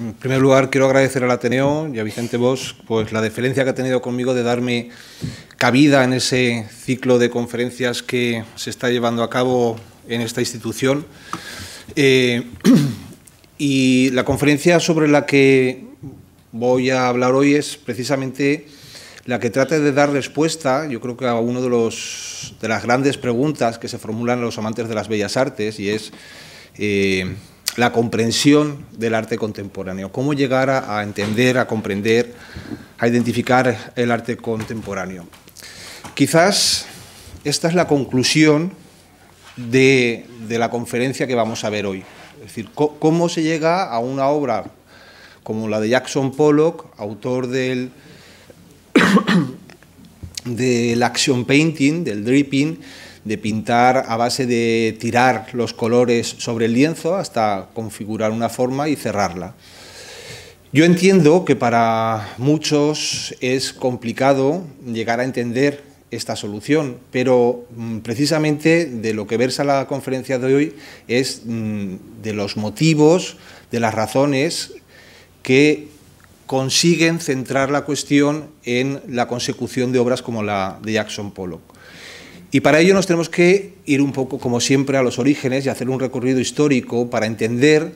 En primer lugar, quiero agradecer al Ateneo y a Vicente Bosch pues, la deferencia que ha tenido conmigo de darme cabida en ese ciclo de conferencias que se está llevando a cabo en esta institución. Eh, y la conferencia sobre la que voy a hablar hoy es precisamente la que trata de dar respuesta, yo creo que a una de, los, de las grandes preguntas que se formulan los amantes de las bellas artes, y es eh, la comprensión del arte contemporáneo, cómo llegar a, entender, a comprender, a identificar el arte contemporáneo. Quizás esta es la conclusión de, la conferencia que vamos a ver hoy. Es decir, cómo se llega a una obra como la de Jackson Pollock, autor del, del action painting, del dripping, de pintar a base de tirar los colores sobre el lienzo hasta configurar una forma y cerrarla. Yo entiendo que para muchos es complicado llegar a entender esta solución, pero mm, precisamente de lo que versa la conferencia de hoy es mm, de los motivos, de las razones que consiguen centrar la cuestión en la consecución de obras como la de Jackson Pollock. Y para ello nos tenemos que ir un poco, como siempre, a los orígenes y hacer un recorrido histórico para entender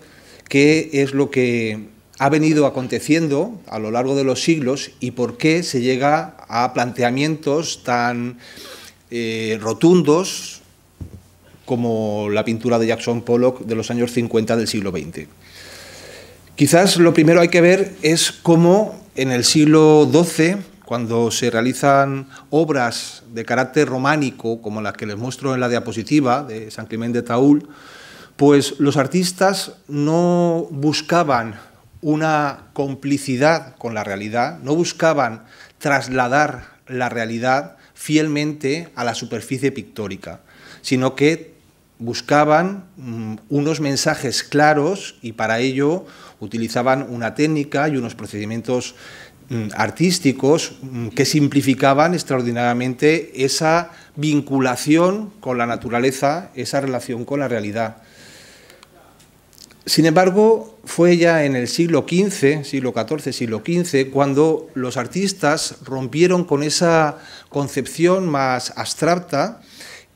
qué es lo que ha venido aconteciendo a lo largo de los siglos y por qué se llega a planteamientos tan eh, rotundos como la pintura de Jackson Pollock de los años 50 del siglo XX. Quizás lo primero hay que ver es cómo en el siglo XII cuando se realizan obras de carácter románico, como las que les muestro en la diapositiva de San Clemente de Taúl, pues los artistas no buscaban una complicidad con la realidad, no buscaban trasladar la realidad fielmente a la superficie pictórica, sino que buscaban mm, unos mensajes claros y para ello utilizaban una técnica y unos procedimientos Mm, artísticos mm, que simplificaban extraordinariamente esa vinculación con la naturaleza, esa relación con la realidad. Sin embargo, fue ya en el siglo XV, siglo XIV, siglo XV, cuando los artistas rompieron con esa concepción más abstracta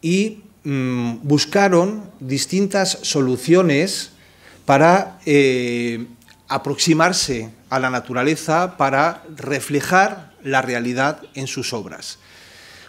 y mm, buscaron distintas soluciones para eh, aproximarse a la naturaleza para reflejar la realidad en sus obras.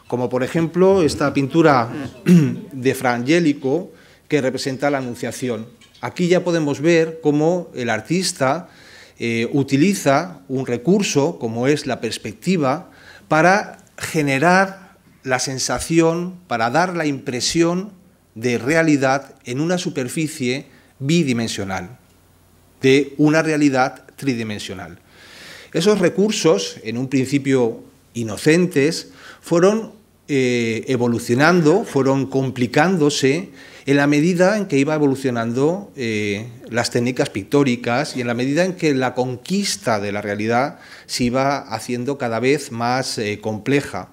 Como por ejemplo esta pintura de Fra Angelico que representa la Anunciación. Aquí ya podemos ver cómo el artista eh, utiliza un recurso como es la perspectiva para generar la sensación, para dar la impresión de realidad en una superficie bidimensional, de una realidad tridimensional. Esos recursos, en un principio inocentes, fueron eh, evolucionando, fueron complicándose en la medida en que iba evolucionando eh, las técnicas pictóricas y en la medida en que la conquista de la realidad se iba haciendo cada vez más eh, compleja.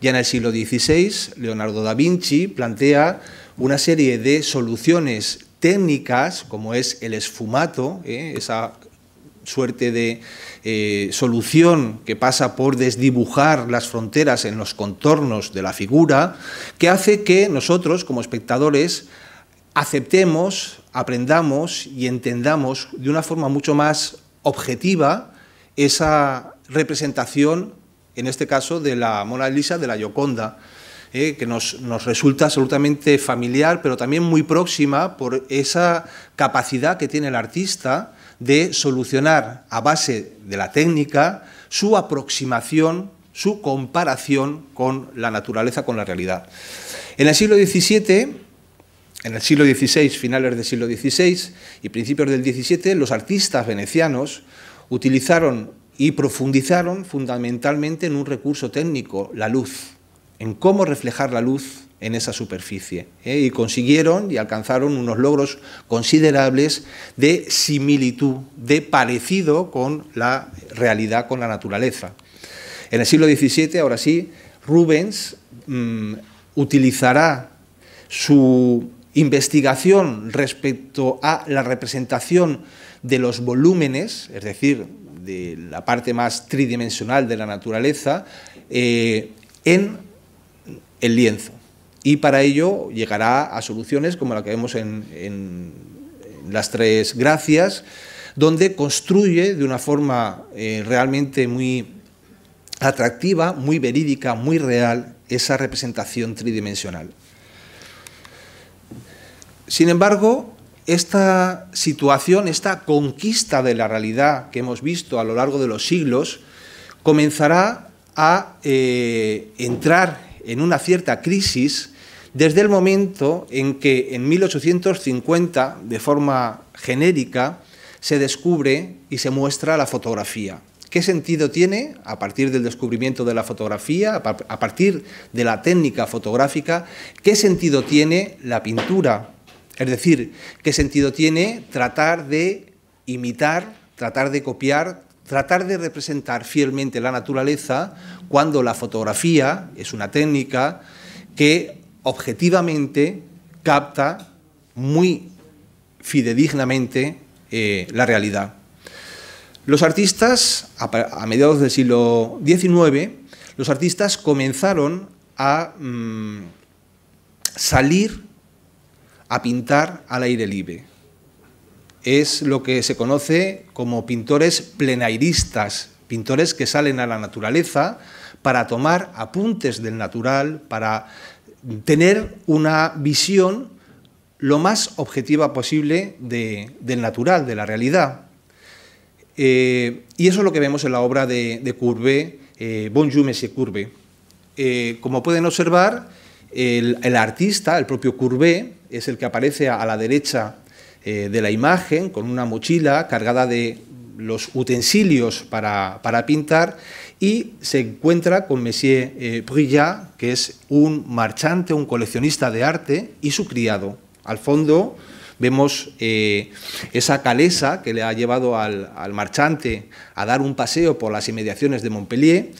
Ya en el siglo XVI, Leonardo da Vinci plantea una serie de soluciones técnicas, como es el esfumato, esa suerte de eh, solución que pasa por desdibujar las fronteras en los contornos de la figura, que hace que nosotros, como espectadores, aceptemos, aprendamos y entendamos de una forma mucho más objetiva esa representación, en este caso, de la Mona Lisa, de la Gioconda. Eh, que nos, nos, resulta absolutamente familiar, pero también muy próxima por esa capacidad que tiene el artista de solucionar a base de la técnica su aproximación, su comparación con la naturaleza, con la realidad. En el siglo XVII en el siglo XVI, finales del siglo XVI y principios del XVII, los artistas venecianos utilizaron y profundizaron fundamentalmente en un recurso técnico, la luz, en cómo reflejar la luz en esa superficie ¿eh? y consiguieron y alcanzaron unos logros considerables de similitud, de parecido con la realidad, con la naturaleza. En el siglo XVII, ahora sí, Rubens mm, utilizará su investigación respecto a la representación de los volúmenes, es decir, de la parte más tridimensional de la naturaleza, eh, en el lienzo y para ello llegará a soluciones como la que vemos en, las tres gracias, donde construye de una forma eh, realmente muy atractiva, muy verídica, muy real esa representación tridimensional. Sin embargo, esta situación, esta conquista de la realidad que hemos visto a lo largo de los siglos, comenzará a eh, entrar en una cierta crisis desde el momento en que en 1850, de forma genérica, se descubre y se muestra la fotografía. ¿Qué sentido tiene a partir del descubrimiento de la fotografía, a partir de la técnica fotográfica? ¿Qué sentido tiene la pintura? Es decir, ¿qué sentido tiene tratar de imitar, tratar de copiar, tratar de representar fielmente la naturaleza cuando la fotografía es una técnica que objetivamente capta muy fidedignamente eh, la realidad. Los artistas, a, mediados del siglo XIX, los artistas comenzaron a mm, salir a pintar al aire libre. Es lo que se conoce como pintores plenairistas, pintores que salen a la naturaleza para tomar apuntes del natural, para tener una visión lo más objetiva posible del natural, de la realidad. Eh, y eso es lo que vemos en la obra de, Courbet, eh, Bon Bonjour y Courbet. Eh, como pueden observar, el, artista, el propio Courbet, es el que aparece a la derecha de la imagen con una mochila cargada de los utensilios para, pintar y se encuentra con Monsieur eh, Brilla que es un marchante, un coleccionista de arte, y su criado. Al fondo vemos eh, esa calesa que le ha llevado al, marchante a dar un paseo por las inmediaciones de Montpellier.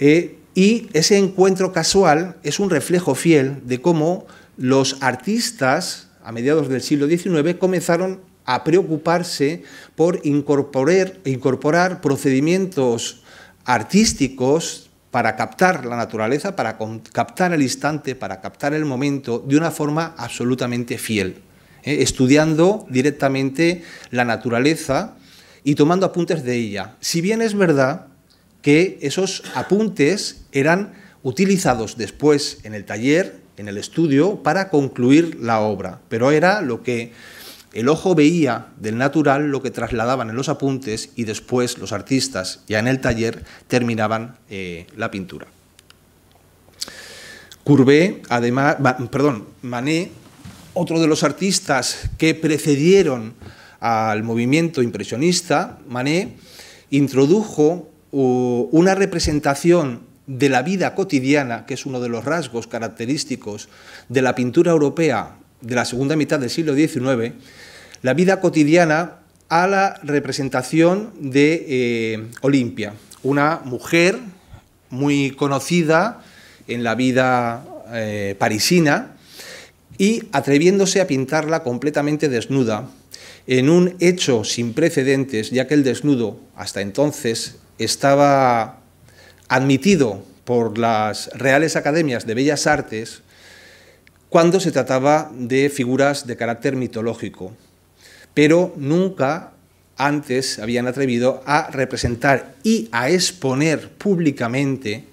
Eh, y ese encuentro casual es un reflejo fiel de cómo los artistas a mediados del siglo XIX comenzaron a preocuparse por incorporar, procedimientos artísticos para captar la naturaleza, para captar el instante, para captar el momento de una forma absolutamente fiel, ¿eh? estudiando directamente la naturaleza y tomando apuntes de ella. Si bien es verdad que esos apuntes eran utilizados después en el taller, en el estudio, para concluir la obra, pero era lo que el ojo veía del natural lo que trasladaban en los apuntes y después los artistas, ya en el taller, terminaban eh, la pintura. Courbet, además, perdón, Manet, otro de los artistas que precedieron al movimiento impresionista, Manet introdujo una representación de la vida cotidiana, que es uno de los rasgos característicos de la pintura europea de la segunda mitad del siglo XIX, la vida cotidiana a la representación de eh, Olimpia, una mujer muy conocida en la vida eh, parisina y atreviéndose a pintarla completamente desnuda, en un hecho sin precedentes, ya que el desnudo hasta entonces estaba admitido por las Reales Academias de Bellas Artes cuando se trataba de figuras de carácter mitológico pero nunca antes habían atrevido a representar y a exponer públicamente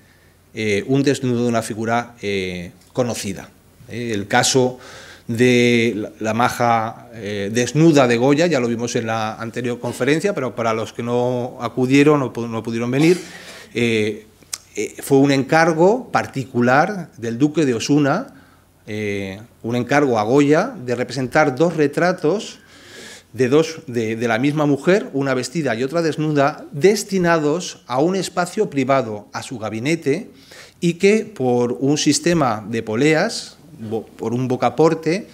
eh, un desnudo de una figura eh, conocida. Eh, el caso de la, maja desnuda de Goya, ya lo vimos en la anterior conferencia, pero para los que no acudieron o no pudieron venir, fue un encargo particular del duque de Osuna, un encargo a Goya de representar dos retratos de, dos, de, la misma mujer, una vestida y otra desnuda, destinados a un espacio privado, a su gabinete, y que por un sistema de poleas, por un bocaporte,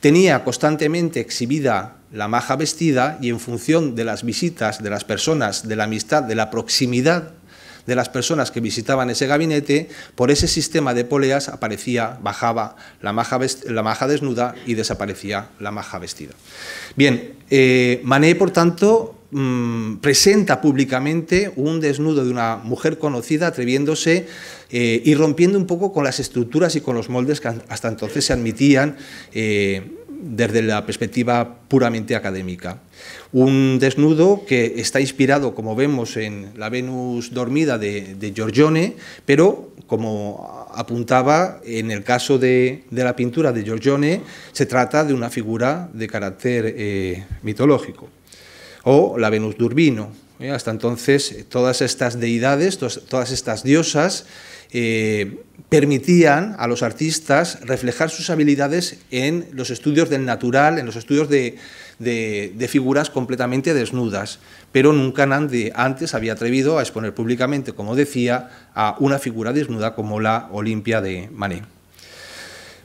tenía constantemente exhibida la maja vestida y en función de las visitas de las personas, de la amistad, de la proximidad de las personas que visitaban ese gabinete, por ese sistema de poleas aparecía, bajaba la maja, la maja desnuda y desaparecía la maja vestida. Bien, eh, mané por tanto, mm, presenta públicamente un desnudo de una mujer conocida atreviéndose eh, y rompiendo un poco con las estructuras y con los moldes que hasta entonces se admitían. Eh, desde la perspectiva puramente académica. Un desnudo que está inspirado, como vemos, en la Venus dormida de, Giorgione, pero como apuntaba en el caso de, la pintura de Giorgione, se trata de una figura de carácter eh, mitológico. O la Venus d'Urbino. ¿eh? Hasta entonces, todas estas deidades, todas estas diosas, eh, permitían a los artistas reflejar sus habilidades en los estudios del natural, en los estudios de, figuras completamente desnudas, pero nunca antes había atrevido a exponer públicamente, como decía, a una figura desnuda como la Olimpia de Manet.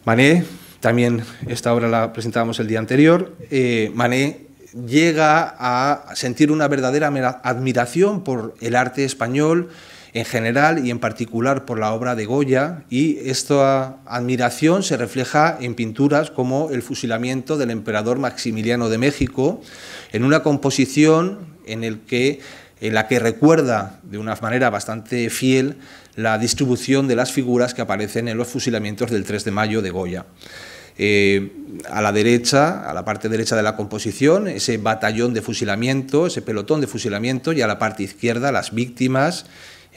Manet, también esta obra la presentábamos el día anterior, eh, Manet llega a sentir una verdadera admiración por el arte español, en general y en particular por la obra de Goya y esta admiración se refleja en pinturas como El fusilamiento del emperador Maximiliano de México, en una composición en, la que recuerda de una manera bastante fiel la distribución de las figuras que aparecen en los fusilamientos del 3 de mayo de Goya. Eh, a la derecha, a la parte derecha de la composición, ese batallón de fusilamiento, ese pelotón de fusilamiento, y a la parte izquierda las víctimas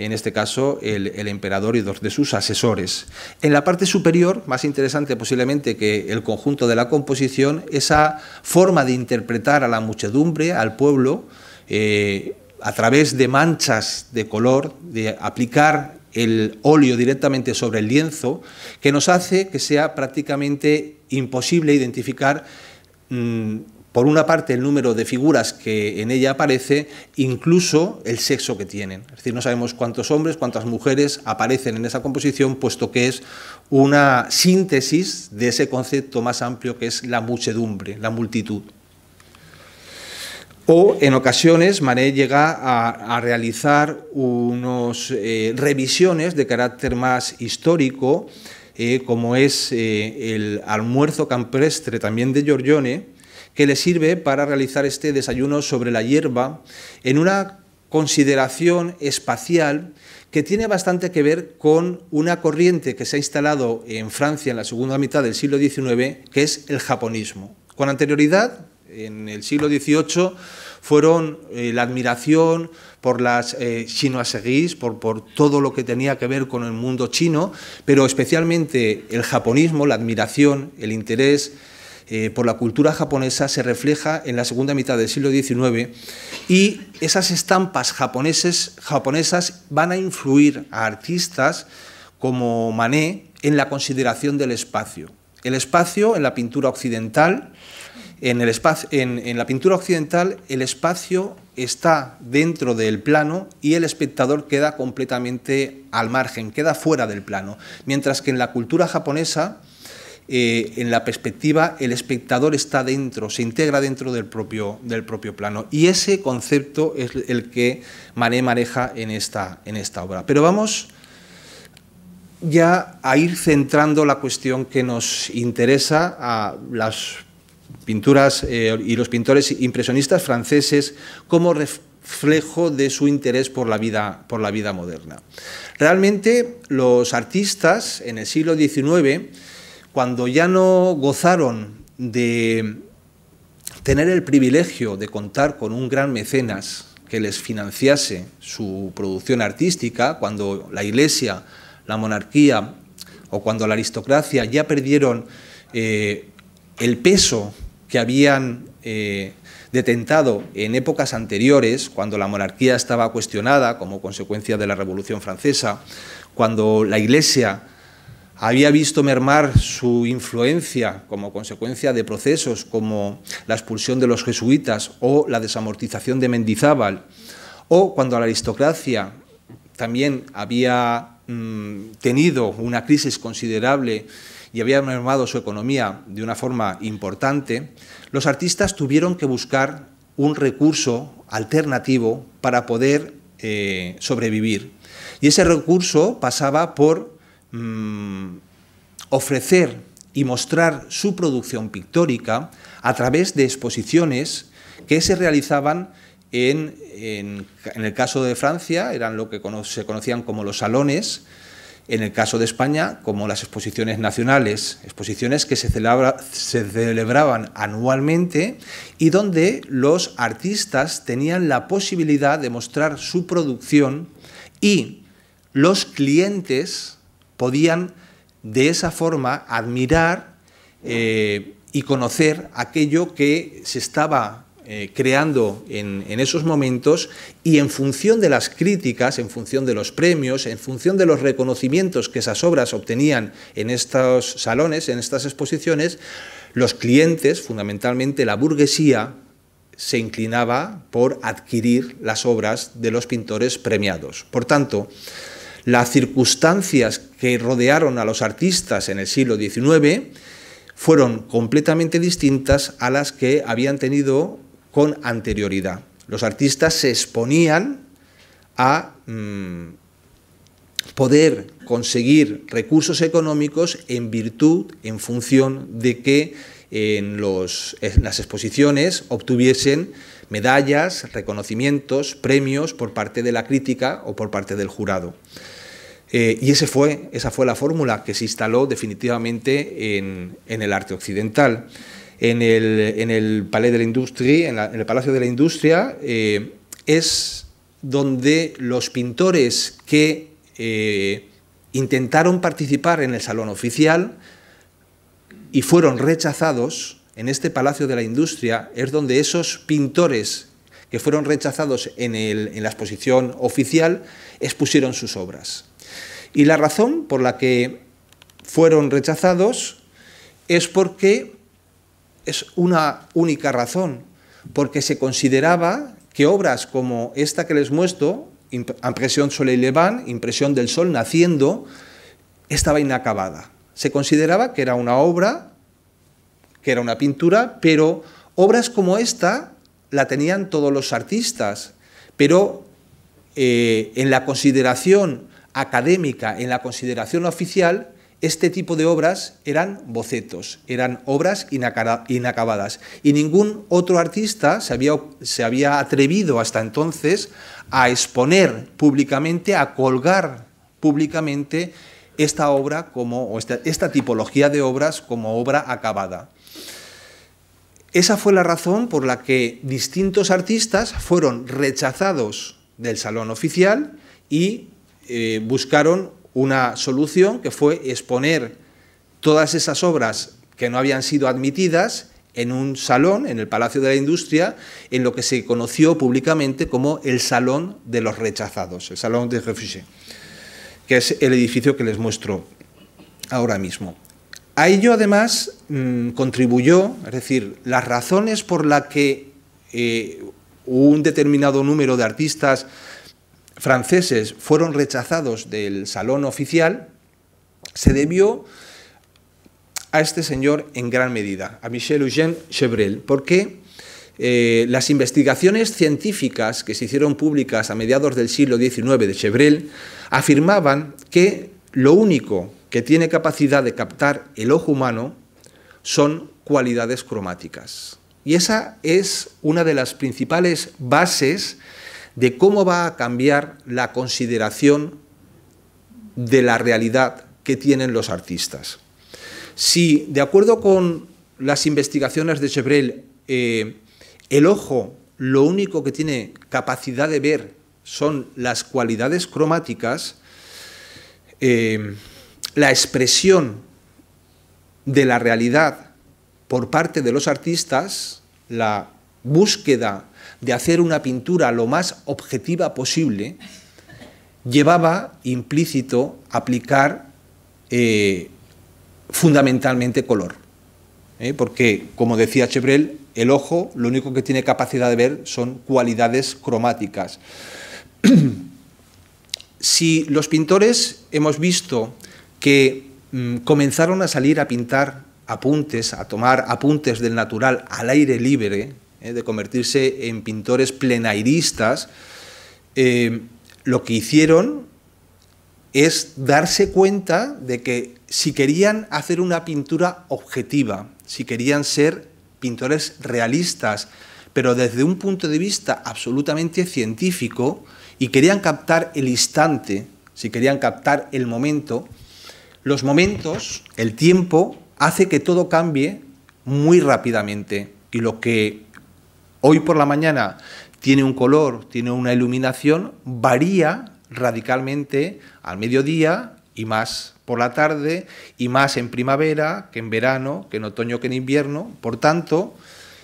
en este caso el, emperador y dos de sus asesores. En la parte superior, más interesante posiblemente que el conjunto de la composición, esa forma de interpretar a la muchedumbre, al pueblo, eh, a través de manchas de color, de aplicar el óleo directamente sobre el lienzo, que nos hace que sea prácticamente imposible identificar mm, por una parte, el número de figuras que en ella aparece, incluso el sexo que tienen. Es decir, no sabemos cuántos hombres, cuántas mujeres aparecen en esa composición, puesto que es una síntesis de ese concepto más amplio que es la muchedumbre, la multitud. O en ocasiones Manet llega a, realizar unas eh, revisiones de carácter más histórico, eh, como es eh, el almuerzo campestre también de Giorgione, que le sirve para realizar este desayuno sobre la hierba en una consideración espacial que tiene bastante que ver con una corriente que se ha instalado en Francia en la segunda mitad del siglo XIX, que es el japonismo. Con anterioridad, en el siglo XVIII, fueron eh, la admiración por las eh, chinoiseries, por, por todo lo que tenía que ver con el mundo chino, pero especialmente el japonismo, la admiración, el interés eh, por la cultura japonesa se refleja en la segunda mitad del siglo XIX y esas estampas japoneses, japonesas van a influir a artistas como Manet en la consideración del espacio. El espacio en la pintura occidental, en la pintura occidental el espacio está dentro del plano y el espectador queda completamente al margen, queda fuera del plano, mientras que en la cultura japonesa eh, en la perspectiva el espectador está dentro, se integra dentro del propio, del propio plano. Y ese concepto es el que Mané maneja en esta, en esta obra. Pero vamos ya a ir centrando la cuestión que nos interesa a las pinturas eh, y los pintores impresionistas franceses como reflejo de su interés por la vida, por la vida moderna. Realmente los artistas en el siglo XIX cuando ya no gozaron de tener el privilegio de contar con un gran mecenas que les financiase su producción artística, cuando la Iglesia, la monarquía o cuando la aristocracia ya perdieron eh, el peso que habían eh, detentado en épocas anteriores, cuando la monarquía estaba cuestionada como consecuencia de la Revolución Francesa, cuando la Iglesia había visto mermar su influencia como consecuencia de procesos como la expulsión de los jesuitas o la desamortización de Mendizábal, o cuando la aristocracia también había mm, tenido una crisis considerable y había mermado su economía de una forma importante, los artistas tuvieron que buscar un recurso alternativo para poder eh, sobrevivir. Y ese recurso pasaba por Mm, ofrecer y mostrar su producción pictórica a través de exposiciones que se realizaban en, el caso de Francia, eran lo que se conocían como los salones, en el caso de España, como las exposiciones nacionales, exposiciones que se, celebraban anualmente y donde los artistas tenían la posibilidad de mostrar su producción y los clientes podían de esa forma admirar eh, y conocer aquello que se estaba eh, creando en, en, esos momentos y en función de las críticas, en función de los premios, en función de los reconocimientos que esas obras obtenían en estos salones, en estas exposiciones, los clientes, fundamentalmente la burguesía, se inclinaba por adquirir las obras de los pintores premiados. Por tanto, las circunstancias que rodearon a los artistas en el siglo XIX fueron completamente distintas a las que habían tenido con anterioridad. Los artistas se exponían a mm, poder conseguir recursos económicos en virtud, en función de que en las exposiciones obtuviesen medallas, reconocimientos, premios por parte de la crítica o por parte del jurado. Eh, y ese fue, esa fue la fórmula que se instaló definitivamente en, el arte occidental. En el, Palais de la en, el Palacio de la Industria, eh, es donde los pintores que eh, intentaron participar en el salón oficial y fueron rechazados, en este Palacio de la Industria, es donde esos pintores que fueron rechazados en, la exposición oficial expusieron sus obras. Y la razón por la que fueron rechazados es porque es una única razón, porque se consideraba que obras como esta que les muestro, Impresión Soleil Levant, Impresión del Sol naciendo, estaba inacabada. Se consideraba que era una obra que era una pintura, pero obras como esta la tenían todos los artistas, pero eh, en la consideración académica, en la consideración oficial, este tipo de obras eran bocetos, eran obras inacabadas. Y ningún otro artista se había, atrevido hasta entonces a exponer públicamente, a colgar públicamente esta obra como, o esta tipología de obras como obra acabada. Esa fue la razón por la que distintos artistas fueron rechazados del salón oficial y eh, buscaron una solución que fue exponer todas esas obras que no habían sido admitidas en un salón, en el Palacio de la Industria, en lo que se conoció públicamente como el Salón de los Rechazados, el Salón de Refusés, que es el edificio que les muestro ahora mismo. A ello además mm, contribuyó, es decir, las razones por las que eh, un determinado número de artistas franceses fueron rechazados del salón oficial se debió a este señor en gran medida, a Michel Eugène Chevrel, porque eh, las investigaciones científicas que se hicieron públicas a mediados del siglo XIX de Chevrel afirmaban que lo único que tiene capacidad de captar el ojo humano son cualidades cromáticas. Y esa es una de las principales bases de cómo va a cambiar la consideración de la realidad que tienen los artistas. Si, de acuerdo con las investigaciones de Chevrel, eh, el ojo lo único que tiene capacidad de ver son las cualidades cromáticas, eh, la expresión de la realidad por parte de los artistas, la búsqueda de hacer una pintura lo más objetiva posible, llevaba implícito aplicar eh, fundamentalmente color. ¿eh? Porque, como decía Chevrel, el ojo lo único que tiene capacidad de ver son cualidades cromáticas. si los pintores hemos visto que mm, comenzaron a salir a pintar apuntes, a tomar apuntes del natural al aire libre, eh, de convertirse en pintores plenairistas, eh, lo que hicieron es darse cuenta de que si querían hacer una pintura objetiva, si querían ser pintores realistas, pero desde un punto de vista absolutamente científico, y querían captar el instante, si querían captar el momento, los momentos, el tiempo, hace que todo cambie muy rápidamente y lo que hoy por la mañana tiene un color, tiene una iluminación, varía radicalmente al mediodía y más por la tarde y más en primavera que en verano, que en otoño que en invierno. Por tanto,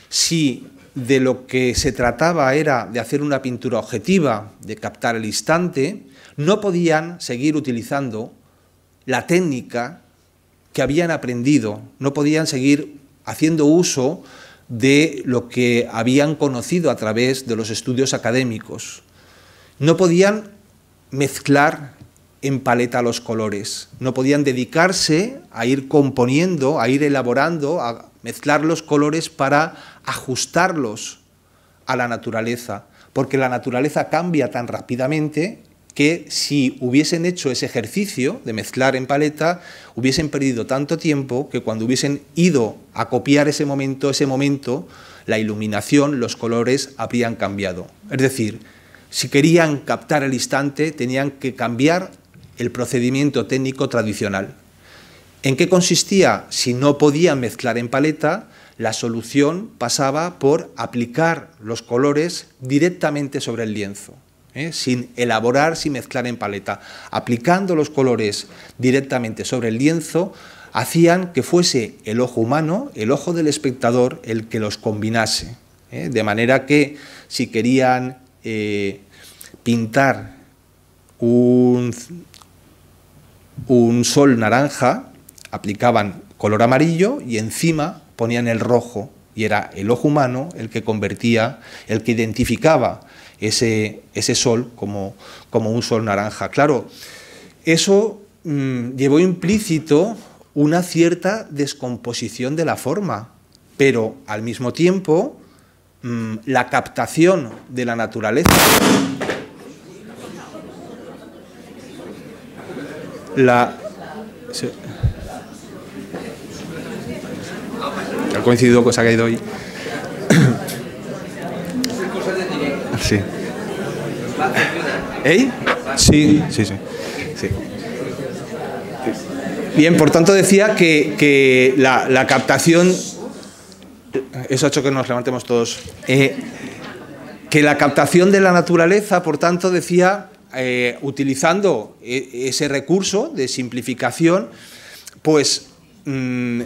si de lo que se trataba era de hacer una pintura objetiva, de captar el instante, no podían seguir utilizando la técnica que habían aprendido, no podían seguir haciendo uso de lo que habían conocido a través de los estudios académicos. No podían mezclar en paleta los colores, no podían dedicarse a ir componiendo, a ir elaborando, a mezclar los colores para ajustarlos a la naturaleza, porque la naturaleza cambia tan rápidamente que si hubiesen hecho ese ejercicio de mezclar en paleta, hubiesen perdido tanto tiempo que cuando hubiesen ido a copiar ese momento, ese momento, la iluminación, los colores habrían cambiado. Es decir, si querían captar el instante, tenían que cambiar el procedimiento técnico tradicional. ¿En qué consistía? Si no podían mezclar en paleta, la solución pasaba por aplicar los colores directamente sobre el lienzo. ¿eh? sin elaborar, sin mezclar en paleta, aplicando los colores directamente sobre el lienzo, hacían que fuese el ojo humano, el ojo del espectador, el que los combinase. ¿eh? De manera que si querían eh, pintar un sol naranja, aplicaban color amarillo y encima ponían el rojo y era el ojo humano el que convertía, el que identificaba ese, ese sol como, como un sol naranja. Claro, eso mm, llevó implícito una cierta descomposición de la forma, pero al mismo tiempo mm, la captación de la naturaleza. La, ha coincidido cosa que ha ido hoy. Sí. ¿Eh? Sí, sí, Bien, por tanto decía que, la, captación, eso ha hecho que nos levantemos todos, eh, que la captación de la naturaleza, por tanto decía, eh, utilizando eh, ese recurso de simplificación, pues mm,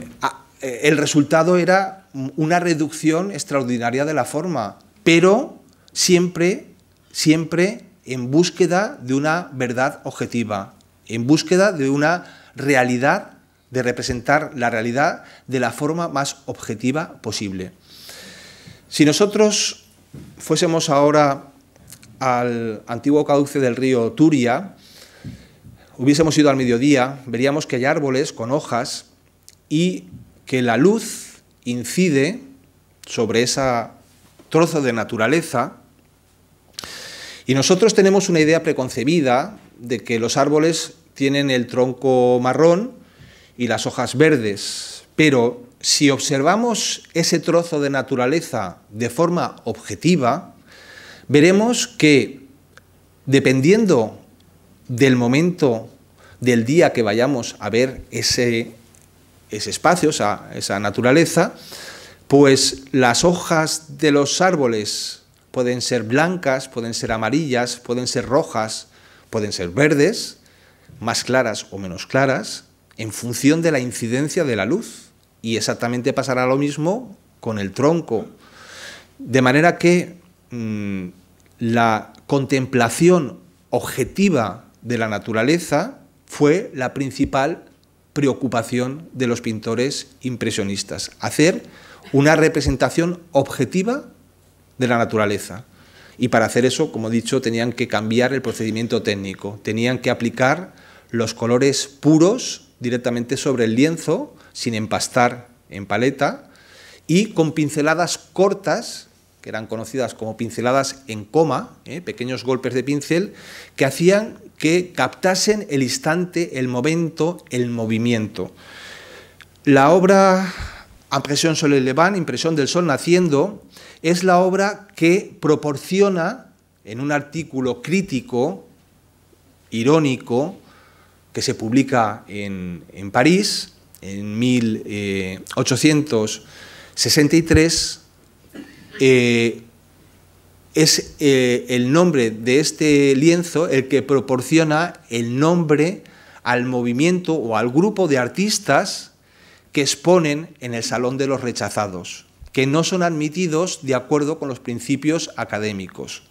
eh, el resultado era una reducción extraordinaria de la forma, pero siempre, siempre en búsqueda de una verdad objetiva, en búsqueda de una realidad, de representar la realidad de la forma más objetiva posible. Si nosotros fuésemos ahora al antiguo cauce del río Turia, hubiésemos ido al mediodía, veríamos que hay árboles con hojas y que la luz incide sobre ese trozo de naturaleza y nosotros tenemos una idea preconcebida de que los árboles tienen el tronco marrón y las hojas verdes, pero si observamos ese trozo de naturaleza de forma objetiva, veremos que dependiendo del momento del día que vayamos a ver ese ese espacio, esa, naturaleza, pues las hojas de los árboles pueden ser blancas, pueden ser amarillas, pueden ser rojas, pueden ser verdes, más claras o menos claras, en función de la incidencia de la luz. Y exactamente pasará lo mismo con el tronco. De manera que mm, la contemplación objetiva de la naturaleza fue la principal preocupación de los pintores impresionistas, hacer una representación objetiva de la naturaleza. Y para hacer eso, como he dicho, tenían que cambiar el procedimiento técnico, tenían que aplicar los colores puros directamente sobre el lienzo, sin empastar en paleta, y con pinceladas cortas, que eran conocidas como pinceladas en coma, ¿eh? pequeños golpes de pincel, que hacían que captasen el instante, el momento, el movimiento. La obra Impresión sobre el Leván, Impresión del Sol Naciendo, es la obra que proporciona en un artículo crítico, irónico, que se publica en, París en 1863, es eh, el nombre de este lienzo el que proporciona el nombre al movimiento o al grupo de artistas que exponen en el Salón de los Rechazados, que no son admitidos de acuerdo con los principios académicos.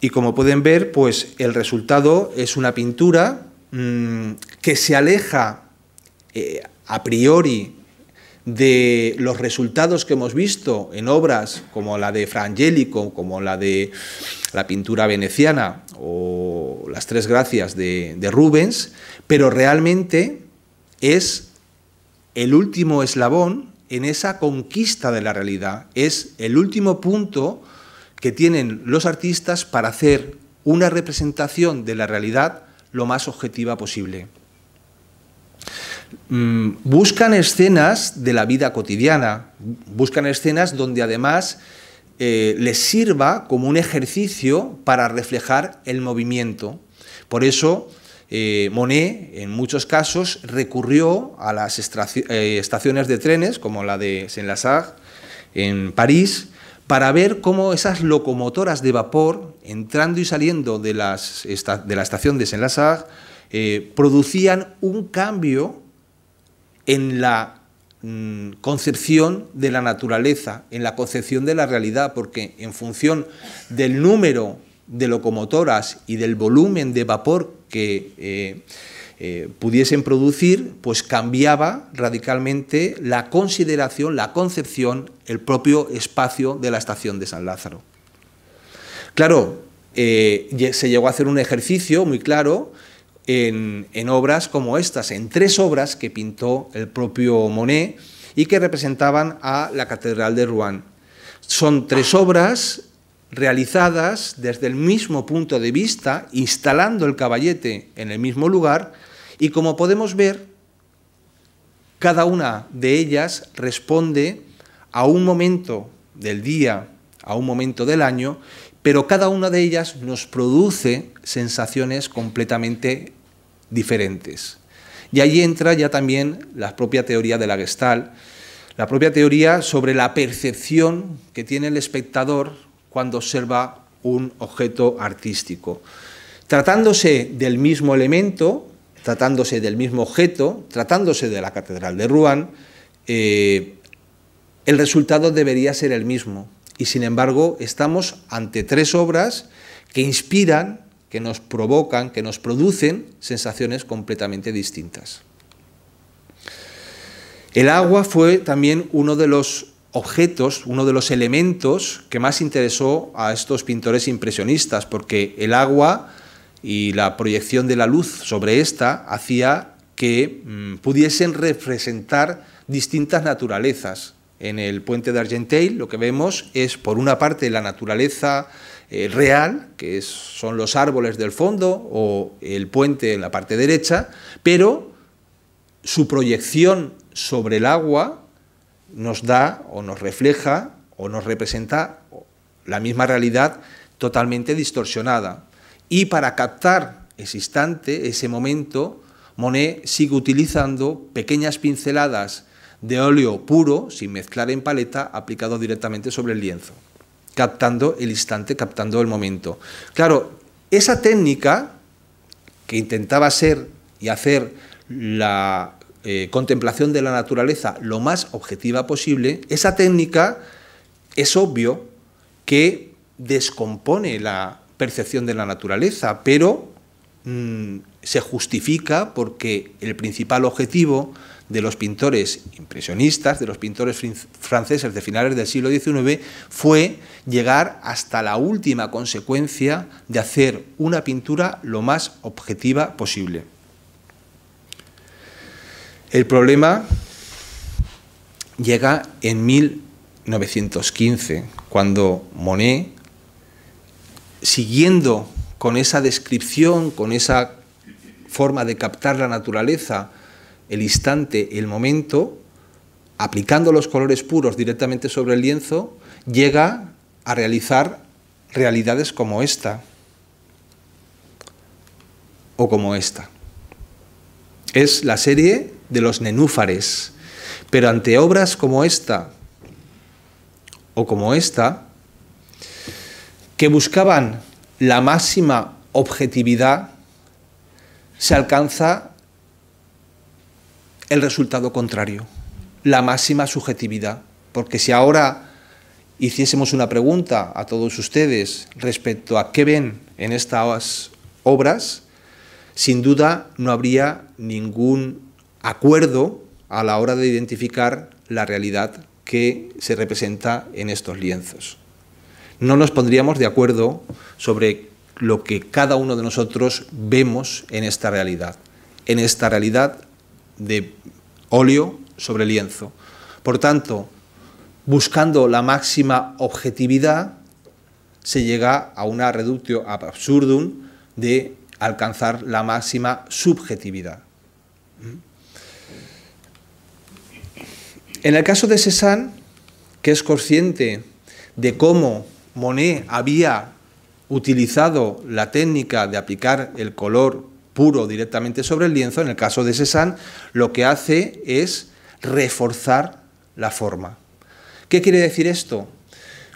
Y como pueden ver, pues el resultado es una pintura mm, que se aleja eh, a priori de los resultados que hemos visto en obras como la de Angelico... como la de la pintura veneciana o las Tres Gracias de Rubens, pero realmente es el último eslabón en esa conquista de la realidad, es el último punto que tienen los artistas para hacer una representación de la realidad lo más objetiva posible. Mm, buscan escenas de la vida cotidiana, buscan escenas donde además eh, les sirva como un ejercicio para reflejar el movimiento. Por eso, eh, Monet, en muchos casos, recurrió a las eh, estaciones de trenes, como la de Saint-Lazare, en París, para ver cómo esas locomotoras de vapor, entrando y saliendo de, la estación de Saint-Lazare, producían un cambio en la mm, concepción de la naturaleza, en la concepción de la realidad, porque en función del número de locomotoras y del volumen de vapor que eh, eh, pudiesen producir, pues cambiaba radicalmente la consideración, la concepción, el propio espacio de la estación de San Lázaro. Claro, eh, se llegó a hacer un ejercicio muy claro en, obras como estas, en tres obras que pintó el propio Monet y que representaban a la Catedral de Rouen. Son tres obras realizadas desde el mismo punto de vista, instalando el caballete en el mismo lugar, y como podemos ver, cada una de ellas responde a un momento del día, a un momento del año, pero cada una de ellas nos produce sensaciones completamente diferentes. Y ahí entra ya también la propia teoría de la Gestalt, la propia teoría sobre la percepción que tiene el espectador cuando observa un objeto artístico. Tratándose del mismo elemento, tratándose del mismo objeto, tratándose de la Catedral de Rouen, eh, el resultado debería ser el mismo. Y sin embargo, estamos ante tres obras que inspiran que nos provocan, que nos producen sensaciones completamente distintas. El agua fue también uno de los objetos, uno de los elementos que más interesó a estos pintores impresionistas, porque el agua y la proyección de la luz sobre esta hacía que mm, pudiesen representar distintas naturalezas. En el puente de Argenteuil lo que vemos es, por una parte, la naturaleza eh, real, que son los árboles del fondo o el puente en la parte derecha, pero su proyección sobre el agua nos da o nos refleja o nos representa la misma realidad totalmente distorsionada. Y para captar ese instante, ese momento, Monet sigue utilizando pequeñas pinceladas de óleo puro, sin mezclar en paleta, aplicado directamente sobre el lienzo captando el instante, captando el momento. Claro, esa técnica que intentaba ser y hacer la eh, contemplación de la naturaleza lo más objetiva posible, esa técnica es obvio que descompone la percepción de la naturaleza, pero mm, se justifica porque el principal objetivo de los pintores impresionistas, de los pintores franceses de finales del siglo XIX, fue llegar hasta la última consecuencia de hacer una pintura lo más objetiva posible. El problema llega en 1915, cuando Monet, siguiendo con esa descripción, con esa forma de captar la naturaleza, el instante, el momento, aplicando los colores puros directamente sobre el lienzo, llega a realizar realidades como esta o como esta. Es la serie de los nenúfares, pero ante obras como esta o como esta, que buscaban la máxima objetividad, se alcanza el resultado contrario, la máxima subjetividad. Porque si ahora hiciésemos una pregunta a todos ustedes respecto a qué ven en estas obras, sin duda no habría ningún acuerdo a la hora de identificar la realidad que se representa en estos lienzos. No nos pondríamos de acuerdo sobre lo que cada uno de nosotros vemos en esta realidad. En esta realidad de óleo sobre lienzo. Por tanto, buscando la máxima objetividad, se llega a una reductio absurdum de alcanzar la máxima subjetividad. En el caso de Cézanne, que es consciente de cómo Monet había utilizado la técnica de aplicar el color puro directamente sobre el lienzo, en el caso de Cézanne, lo que hace es reforzar la forma. ¿Qué quiere decir esto?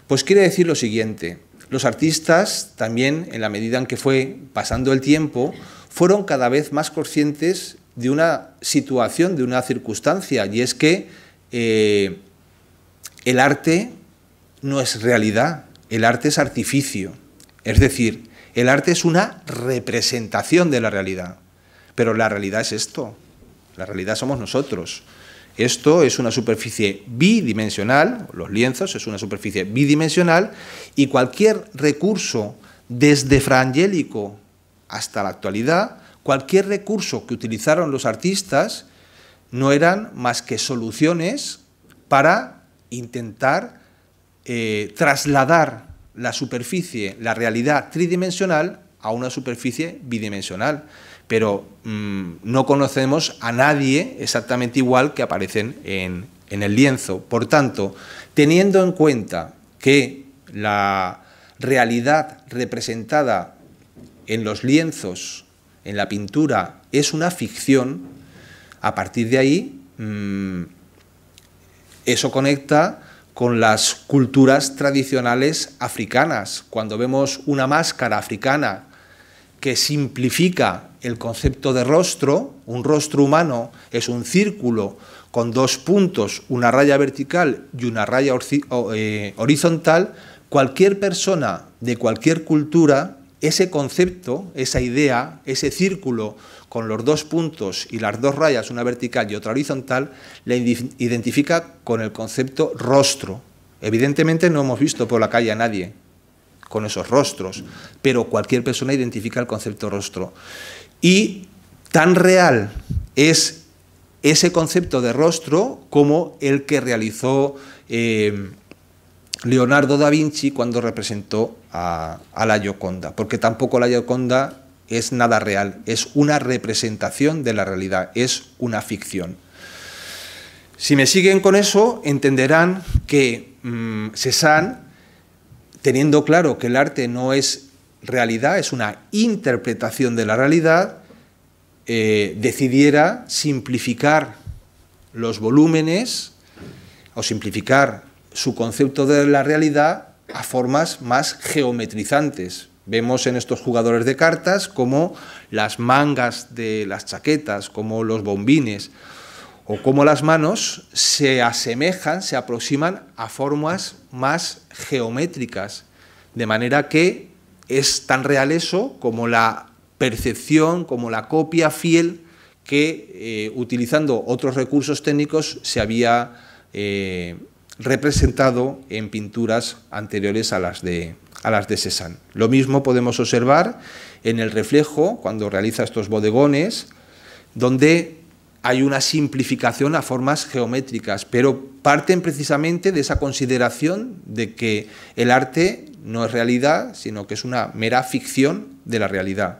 Pues quiere decir lo siguiente, los artistas también, en la medida en que fue pasando el tiempo, fueron cada vez más conscientes de una situación, de una circunstancia, y es que eh, el arte no es realidad, el arte es artificio. Es decir, el arte es una representación de la realidad, pero la realidad es esto, la realidad somos nosotros. Esto es una superficie bidimensional, los lienzos es una superficie bidimensional, y cualquier recurso, desde Frangélico hasta la actualidad, cualquier recurso que utilizaron los artistas no eran más que soluciones para intentar eh, trasladar la superficie, la realidad tridimensional a una superficie bidimensional. Pero mm, no conocemos a nadie exactamente igual que aparecen en, el lienzo. Por tanto, teniendo en cuenta que la realidad representada en los lienzos, en la pintura, es una ficción, a partir de ahí mm, eso conecta con las culturas tradicionales africanas. Cuando vemos una máscara africana que simplifica el concepto de rostro, un rostro humano es un círculo con dos puntos, una raya vertical y una raya eh, horizontal, cualquier persona de cualquier cultura, ese concepto, esa idea, ese círculo con los dos puntos y las dos rayas, una vertical y otra horizontal, la identifica con el concepto rostro. Evidentemente no hemos visto por la calle a nadie con esos rostros, pero cualquier persona identifica el concepto rostro. Y tan real es ese concepto de rostro como el que realizó eh, Leonardo da Vinci cuando representó a, a la Gioconda, porque tampoco la Gioconda es nada real, es una representación de la realidad, es una ficción. Si me siguen con eso, entenderán que mmm, Cézanne, teniendo claro que el arte no es realidad, es una interpretación de la realidad, eh, decidiera simplificar los volúmenes o simplificar su concepto de la realidad a formas más geometrizantes, Vemos en estos jugadores de cartas como las mangas de las chaquetas, como los bombines o como las manos se asemejan, se aproximan a formas más geométricas, de manera que es tan real eso como la percepción, como la copia fiel que eh, utilizando otros recursos técnicos se había eh, representado en pinturas anteriores a las de a las de Cézanne. Lo mismo podemos observar en el reflejo, cuando realiza estos bodegones, donde hay una simplificación a formas geométricas, pero parten precisamente de esa consideración de que el arte no es realidad, sino que es una mera ficción de la realidad.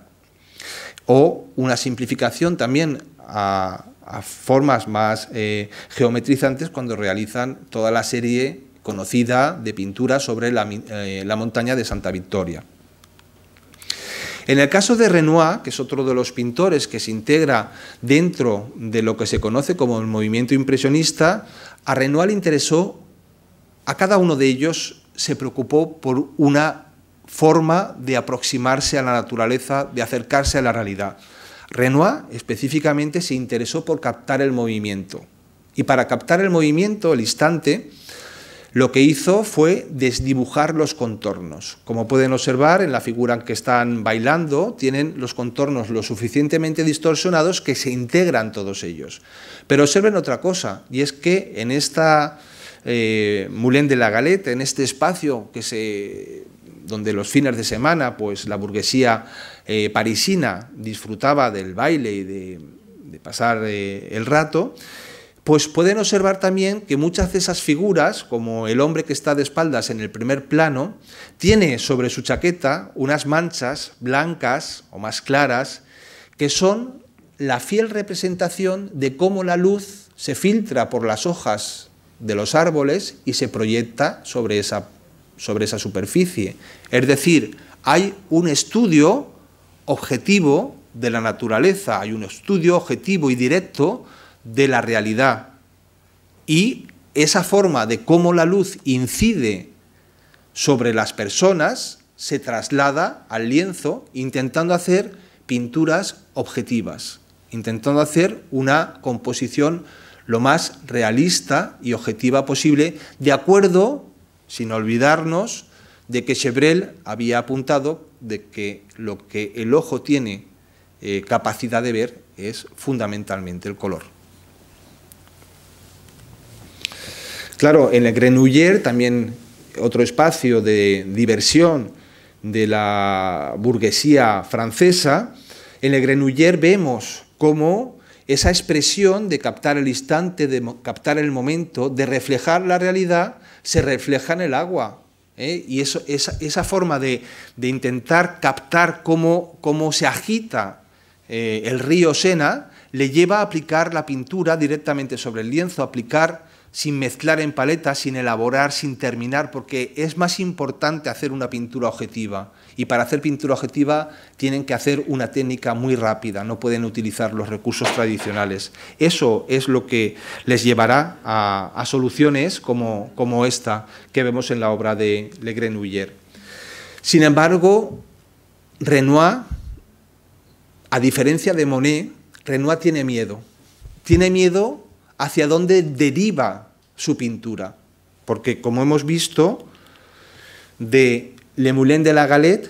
O una simplificación también a, formas más eh, geometrizantes cuando realizan toda la serie conocida de pintura sobre eh, la, montaña de Santa Victoria. En el caso de Renoir, que es otro de los pintores que se integra dentro de lo que se conoce como el movimiento impresionista, a Renoir le interesó, a cada uno de ellos se preocupó por una forma de aproximarse a la naturaleza, de acercarse a la realidad. Renoir específicamente se interesó por captar el movimiento. Y para captar el movimiento, el instante, lo que hizo fue desdibujar los contornos. Como pueden observar, en la figura en que están bailando tienen los contornos lo suficientemente distorsionados que se integran todos ellos. Pero observen otra cosa, y es que en esta eh, de la Galette, en este espacio que se donde los fines de semana pues la burguesía eh, parisina disfrutaba del baile y de, pasar eh, el rato, pues pueden observar también que muchas de esas figuras, como el hombre que está de espaldas en el primer plano, tiene sobre su chaqueta unas manchas blancas o más claras, que son la fiel representación de cómo la luz se filtra por las hojas de los árboles y se proyecta sobre esa, sobre esa superficie. Es decir, hay un estudio objetivo de la naturaleza, hay un estudio objetivo y directo de la realidad y esa forma de cómo la luz incide sobre las personas se traslada al lienzo intentando hacer pinturas objetivas, intentando hacer una composición lo más realista y objetiva posible, de acuerdo, sin olvidarnos, de que Chevrel había apuntado de que lo que el ojo tiene eh, capacidad de ver es fundamentalmente el color. Claro, en Le Grenouiller también otro espacio de diversión de la burguesía francesa, en Le Grenouiller vemos cómo esa expresión de captar el instante, de captar el momento, de reflejar la realidad, se refleja en el agua. ¿eh? Y eso, esa, forma de, intentar captar cómo, cómo se agita eh, el río Sena le lleva a aplicar la pintura directamente sobre el lienzo, a aplicar sin mezclar en paletas, sin elaborar, sin terminar, porque es más importante hacer una pintura objetiva. Y para hacer pintura objetiva tienen que hacer una técnica muy rápida, no pueden utilizar los recursos tradicionales. Eso es lo que les llevará a, soluciones como, esta que vemos en la obra de Le Grenouiller. Sin embargo, Renoir, a diferencia de Monet, Renoir tiene miedo. Tiene miedo hacia dónde deriva su pintura. Porque, como hemos visto, de Le Moulin de la Galette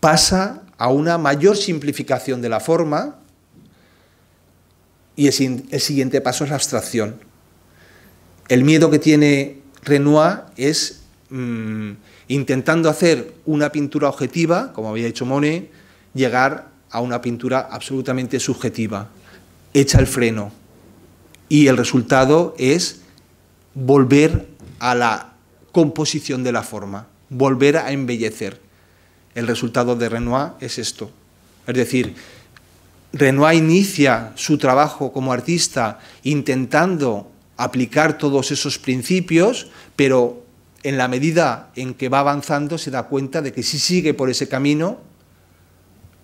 pasa a una mayor simplificación de la forma y el, siguiente paso es la abstracción. El miedo que tiene Renoir es mm, intentando hacer una pintura objetiva, como había dicho Monet, llegar a una pintura absolutamente subjetiva. Echa el freno, y el resultado es volver a la composición de la forma, volver a embellecer. El resultado de Renoir es esto. Es decir, Renoir inicia su trabajo como artista intentando aplicar todos esos principios, pero en la medida en que va avanzando se da cuenta de que si sigue por ese camino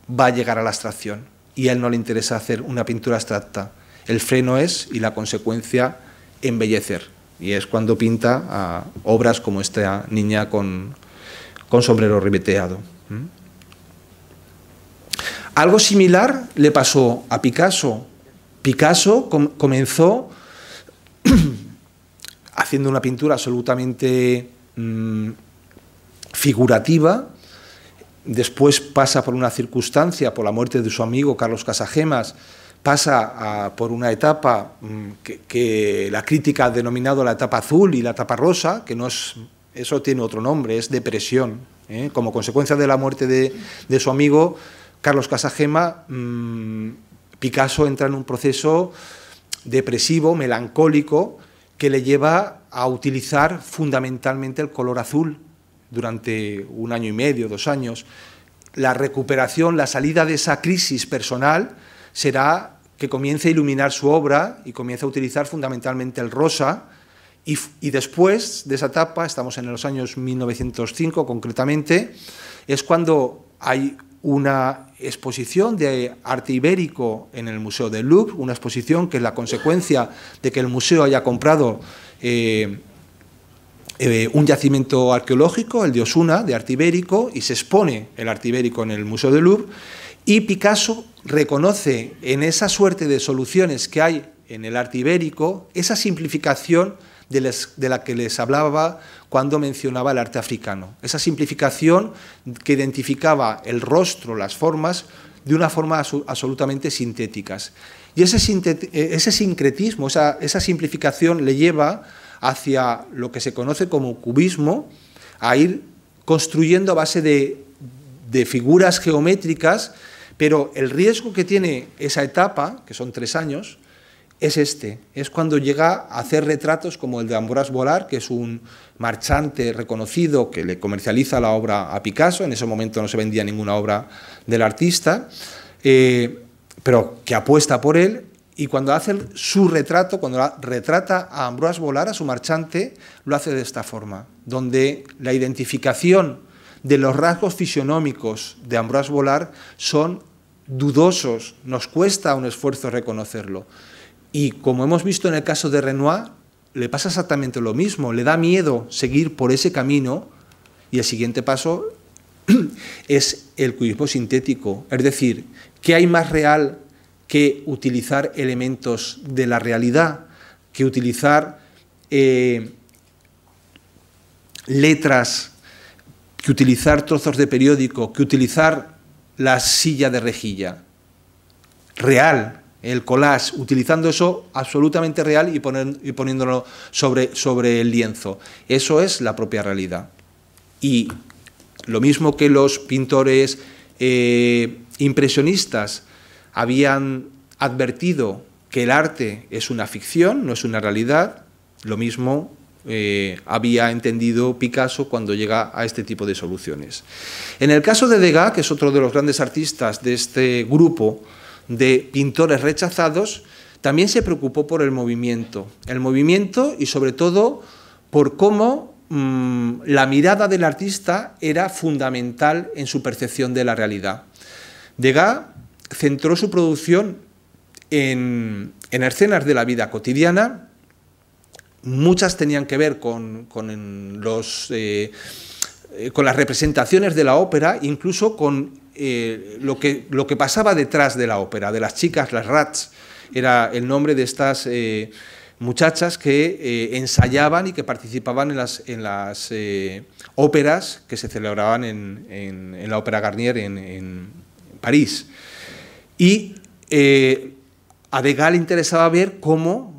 va a llegar a la abstracción y a él no le interesa hacer una pintura abstracta el freno es y la consecuencia embellecer. Y es cuando pinta a ah, obras como esta niña con, sombrero ribeteado. Algo similar le pasó a Picasso. Picasso comenzó haciendo una pintura absolutamente mm, figurativa, después pasa por una circunstancia, por la muerte de su amigo Carlos Casagemas, pasa por una etapa mm, que, la crítica ha denominado la etapa azul y la etapa rosa, que no es, eso tiene otro nombre, es depresión. ¿eh? Como consecuencia de la muerte de, su amigo Carlos Casagema, mm, Picasso entra en un proceso depresivo, melancólico, que le lleva a utilizar fundamentalmente el color azul durante un año y medio, dos años. La recuperación, la salida de esa crisis personal, será que comience a iluminar su obra y comience a utilizar fundamentalmente el rosa. Y, después de esa etapa, estamos en los años 1905 concretamente, es cuando hay una exposición de arte ibérico en el Museo del Louvre, una exposición que es la consecuencia de que el museo haya comprado eh, eh, un yacimiento arqueológico, el de Osuna, de arte ibérico, y se expone el arte ibérico en el Museo del Louvre. Y Picasso reconoce en esa suerte de soluciones que hay en el arte ibérico esa simplificación de, la que les hablaba cuando mencionaba el arte africano. Esa simplificación que identificaba el rostro, las formas, de una forma absolutamente sintéticas. Y ese, e, ese sincretismo, esa, simplificación le lleva hacia lo que se conoce como cubismo, a ir construyendo a base de, de figuras geométricas pero el riesgo que tiene esa etapa, que son tres años, es este, es cuando llega a hacer retratos como el de Ambroise Volar, que es un marchante reconocido que le comercializa la obra a Picasso, en ese momento no se vendía ninguna obra del artista, eh, pero que apuesta por él, y cuando hace su retrato, cuando retrata a Ambroise Volar, a su marchante, lo hace de esta forma, donde la identificación de los rasgos fisionómicos de Ambroise Volar son dudosos, nos cuesta un esfuerzo reconocerlo. Y como hemos visto en el caso de Renoir, le pasa exactamente lo mismo, le da miedo seguir por ese camino y el siguiente paso es el cubismo sintético, es decir, ¿qué hay más real que utilizar elementos de la realidad, que utilizar eh, letras que utilizar trozos de periódico, que utilizar la silla de rejilla. Real, el collage, utilizando eso absolutamente real y, poniéndolo sobre, sobre el lienzo. Eso es la propia realidad. Y lo mismo que los pintores eh, impresionistas habían advertido que el arte es una ficción, no es una realidad, lo mismo eh, había entendido Picasso cuando llega a este tipo de soluciones. En el caso de Degas, que es otro de los grandes artistas de este grupo de pintores rechazados, también se preocupó por el movimiento. El movimiento y sobre todo por cómo mm, la mirada del artista era fundamental en su percepción de la realidad. Degas centró su producción en escenas de la vida cotidiana, muchas tenían que ver con, los, eh, eh, con las representaciones de la ópera, incluso con eh, lo, que, lo que pasaba detrás de la ópera, de las chicas, las rats, era el nombre de estas muchachas que ensayaban y que participaban en las, en las óperas que se celebraban en, la Ópera Garnier en, París. Y a Degas le interesaba ver cómo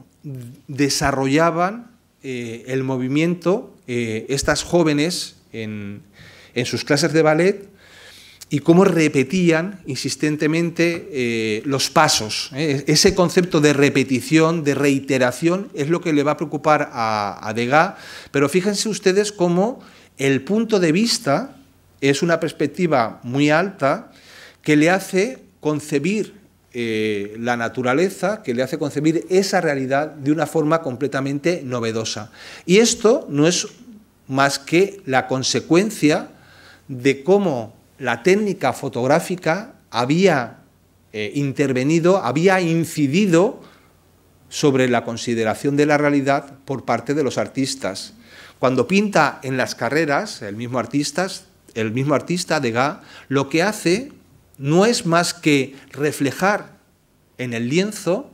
desarrollaban eh, el movimiento eh, estas jóvenes en, sus clases de ballet y cómo repetían insistentemente eh, los pasos. E-, ese concepto de repetición, de reiteración, es lo que le va a preocupar a, a Degas, pero fíjense ustedes cómo el punto de vista es una perspectiva muy alta que le hace concebir eh, la naturaleza que le hace concebir esa realidad de una forma completamente novedosa. Y esto no es más que la consecuencia de cómo la técnica fotográfica había eh, intervenido, había incidido sobre la consideración de la realidad por parte de los artistas. Cuando pinta en las carreras, el mismo artista, el mismo artista Degas, lo que hace no es más que reflejar en el lienzo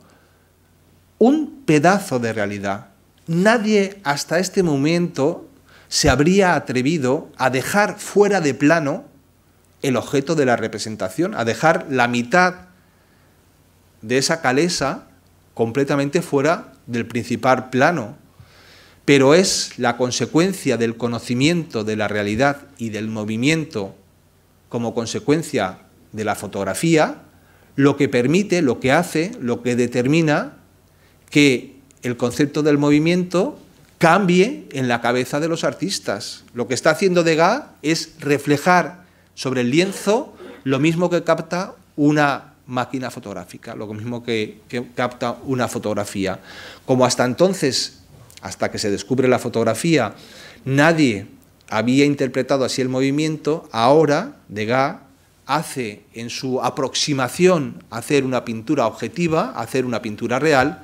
un pedazo de realidad. Nadie hasta este momento se habría atrevido a dejar fuera de plano el objeto de la representación, a dejar la mitad de esa calesa completamente fuera del principal plano. Pero es la consecuencia del conocimiento de la realidad y del movimiento como consecuencia de la fotografía, lo que permite, lo que hace, lo que determina que el concepto del movimiento cambie en la cabeza de los artistas. Lo que está haciendo Degas es reflejar sobre el lienzo lo mismo que capta una máquina fotográfica, lo mismo que, capta una fotografía. Como hasta entonces, hasta que se descubre la fotografía, nadie había interpretado así el movimiento, ahora Degas hace en su aproximación hacer una pintura objetiva, hacer una pintura real,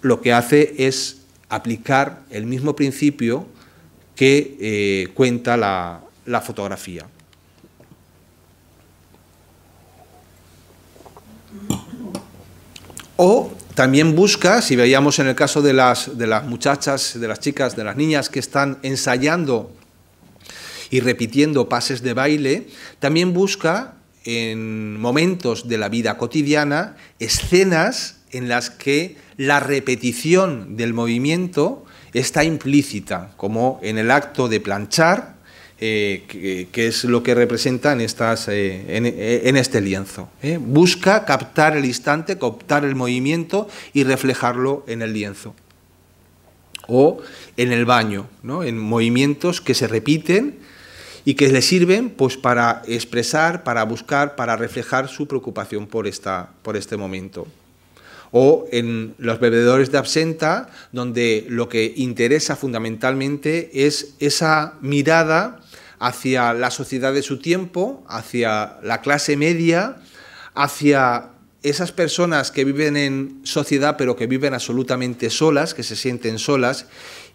lo que hace es aplicar el mismo principio que eh, cuenta la, la fotografía. O también busca, si veíamos en el caso de las, de las muchachas, de las chicas, de las niñas que están ensayando y repitiendo pases de baile, también busca en momentos de la vida cotidiana escenas en las que la repetición del movimiento está implícita, como en el acto de planchar, eh, que, es lo que representa estas, eh, eh, en, este lienzo. Busca captar el instante, captar el movimiento y reflejarlo en el lienzo. O en el baño, en movimientos que se repiten y que le sirven pues, para expresar, para buscar, para reflejar su preocupación por, esta, por este momento. O en los bebedores de absenta, donde lo que interesa fundamentalmente es esa mirada hacia la sociedad de su tiempo, hacia la clase media, hacia esas personas que viven en sociedad pero que viven absolutamente solas, que se sienten solas,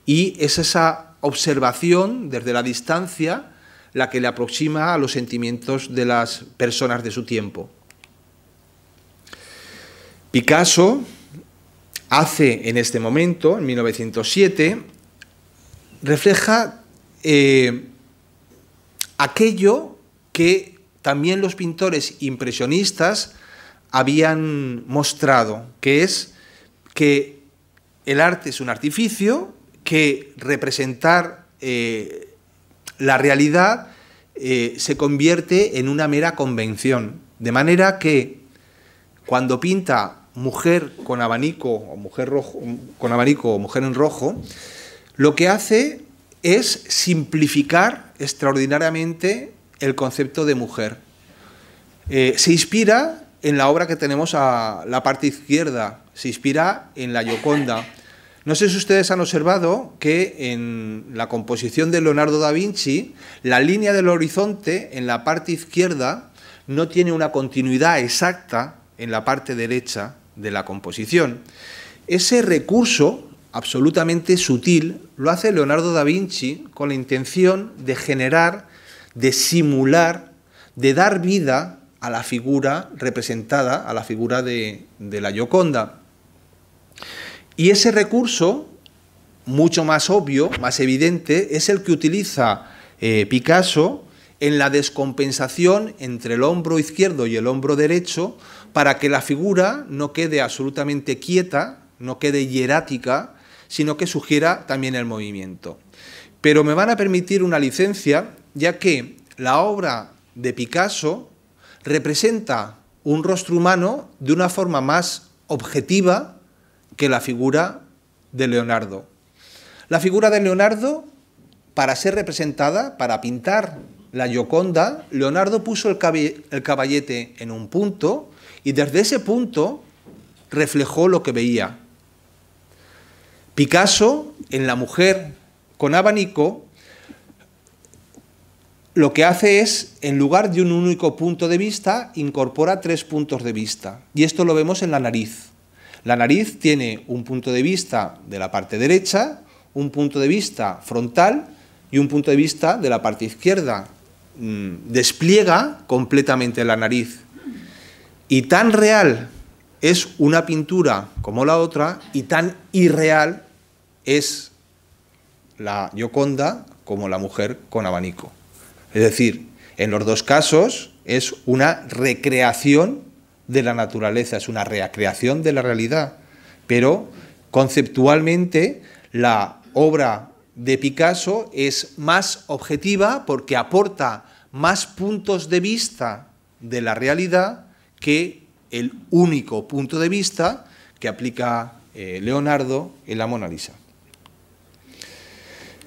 y es esa observación desde la distancia la que le aproxima a los sentimientos de las personas de su tiempo. Picasso hace en este momento, en 1907, refleja eh, aquello que también los pintores impresionistas habían mostrado, que es que el arte es un artificio, que representar eh, la realidad eh, se convierte en una mera convención. De manera que cuando pinta mujer con abanico o mujer rojo, mm, con abanico o mujer en rojo, lo que hace es simplificar extraordinariamente el concepto de mujer. Eh, se inspira en la obra que tenemos a la parte izquierda, se inspira en la Yoconda, no sé si ustedes han observado que en la composición de Leonardo da Vinci, la línea del horizonte en la parte izquierda no tiene una continuidad exacta en la parte derecha de la composición. Ese recurso absolutamente sutil lo hace Leonardo da Vinci con la intención de generar, de simular, de dar vida a la figura representada, a la figura de, la Gioconda. Y ese recurso, mucho más obvio, más evidente, es el que utiliza eh, Picasso en la descompensación entre el hombro izquierdo y el hombro derecho para que la figura no quede absolutamente quieta, no quede hierática, sino que sugiera también el movimiento. Pero me van a permitir una licencia, ya que la obra de Picasso representa un rostro humano de una forma más objetiva que la figura de Leonardo. La figura de Leonardo, para ser representada, para pintar la Gioconda, Leonardo puso el, el caballete en un punto y desde ese punto reflejó lo que veía. Picasso, en La mujer con abanico, lo que hace es, en lugar de un único punto de vista, incorpora tres puntos de vista. Y esto lo vemos en la nariz. La nariz tiene un punto de vista de la parte derecha, un punto de vista frontal y un punto de vista de la parte izquierda. Mm, despliega completamente la nariz. Y tan real es una pintura como la otra y tan irreal es la Yoconda como la mujer con abanico. Es decir, en los dos casos es una recreación de la naturaleza, es una recreación de la realidad. Pero conceptualmente la obra de Picasso es más objetiva porque aporta más puntos de vista de la realidad que el único punto de vista que aplica eh, Leonardo en la Mona Lisa.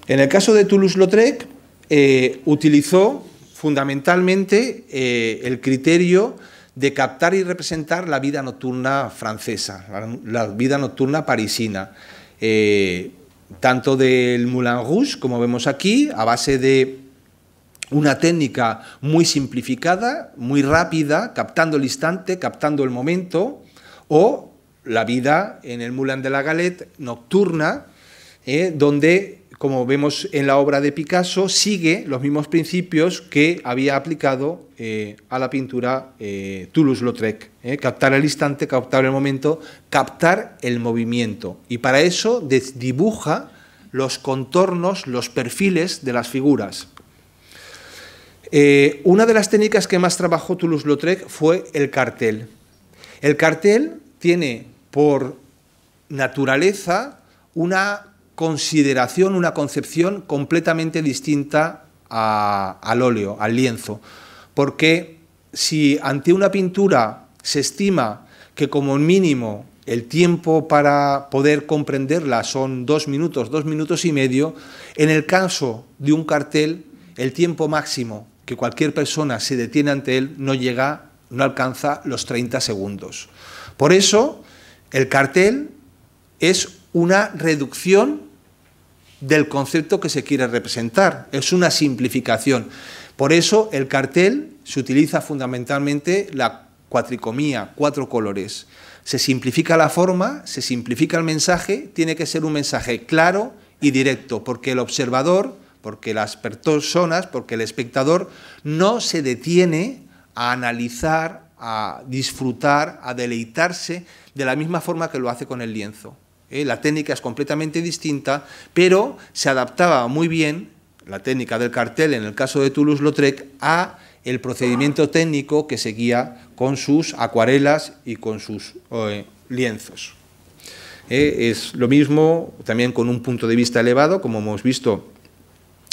En el caso de Toulouse-Lautrec, eh, utilizó fundamentalmente eh, el criterio de captar y representar la vida nocturna francesa, la, vida nocturna parisina, eh, tanto del Moulin Rouge, como vemos aquí, a base de una técnica muy simplificada, muy rápida, captando el instante, captando el momento, o la vida en el Moulin de la Galette nocturna, eh, donde como vemos en la obra de Picasso, sigue los mismos principios que había aplicado eh, a la pintura eh, Toulouse-Lautrec. Eh, captar el instante, captar el momento, captar el movimiento. Y para eso dibuja los contornos, los perfiles de las figuras. una de las técnicas que más trabajó Toulouse-Lautrec fue el cartel. El cartel tiene por naturaleza una consideración, una concepción completamente distinta al óleo, al lienzo. Porque si ante una pintura se estima que como mínimo el tiempo para poder comprenderla son dos minutos, dos minutos y medio, en el caso de un cartel, el tiempo máximo que cualquier persona se detiene ante él no llega, no alcanza los 30 segundos. Por eso, el cartel es una reducción del concepto que se quiere representar. Es una simplificación. Por eso el cartel se utiliza fundamentalmente la cuatricomía, cuatro colores. Se simplifica la forma, se simplifica el mensaje, tiene que ser un mensaje claro y directo, porque el observador, porque las personas, porque el espectador no se detiene a analizar, a disfrutar, a deleitarse de la misma forma que lo hace con el lienzo. ¿eh? la técnica es completamente distinta, pero se adaptaba muy bien la técnica del cartel, en el caso de Toulouse-Lautrec, a el procedimiento técnico que seguía con sus acuarelas y con sus eh, lienzos. ¿Eh? es lo mismo también con un punto de vista elevado, como hemos visto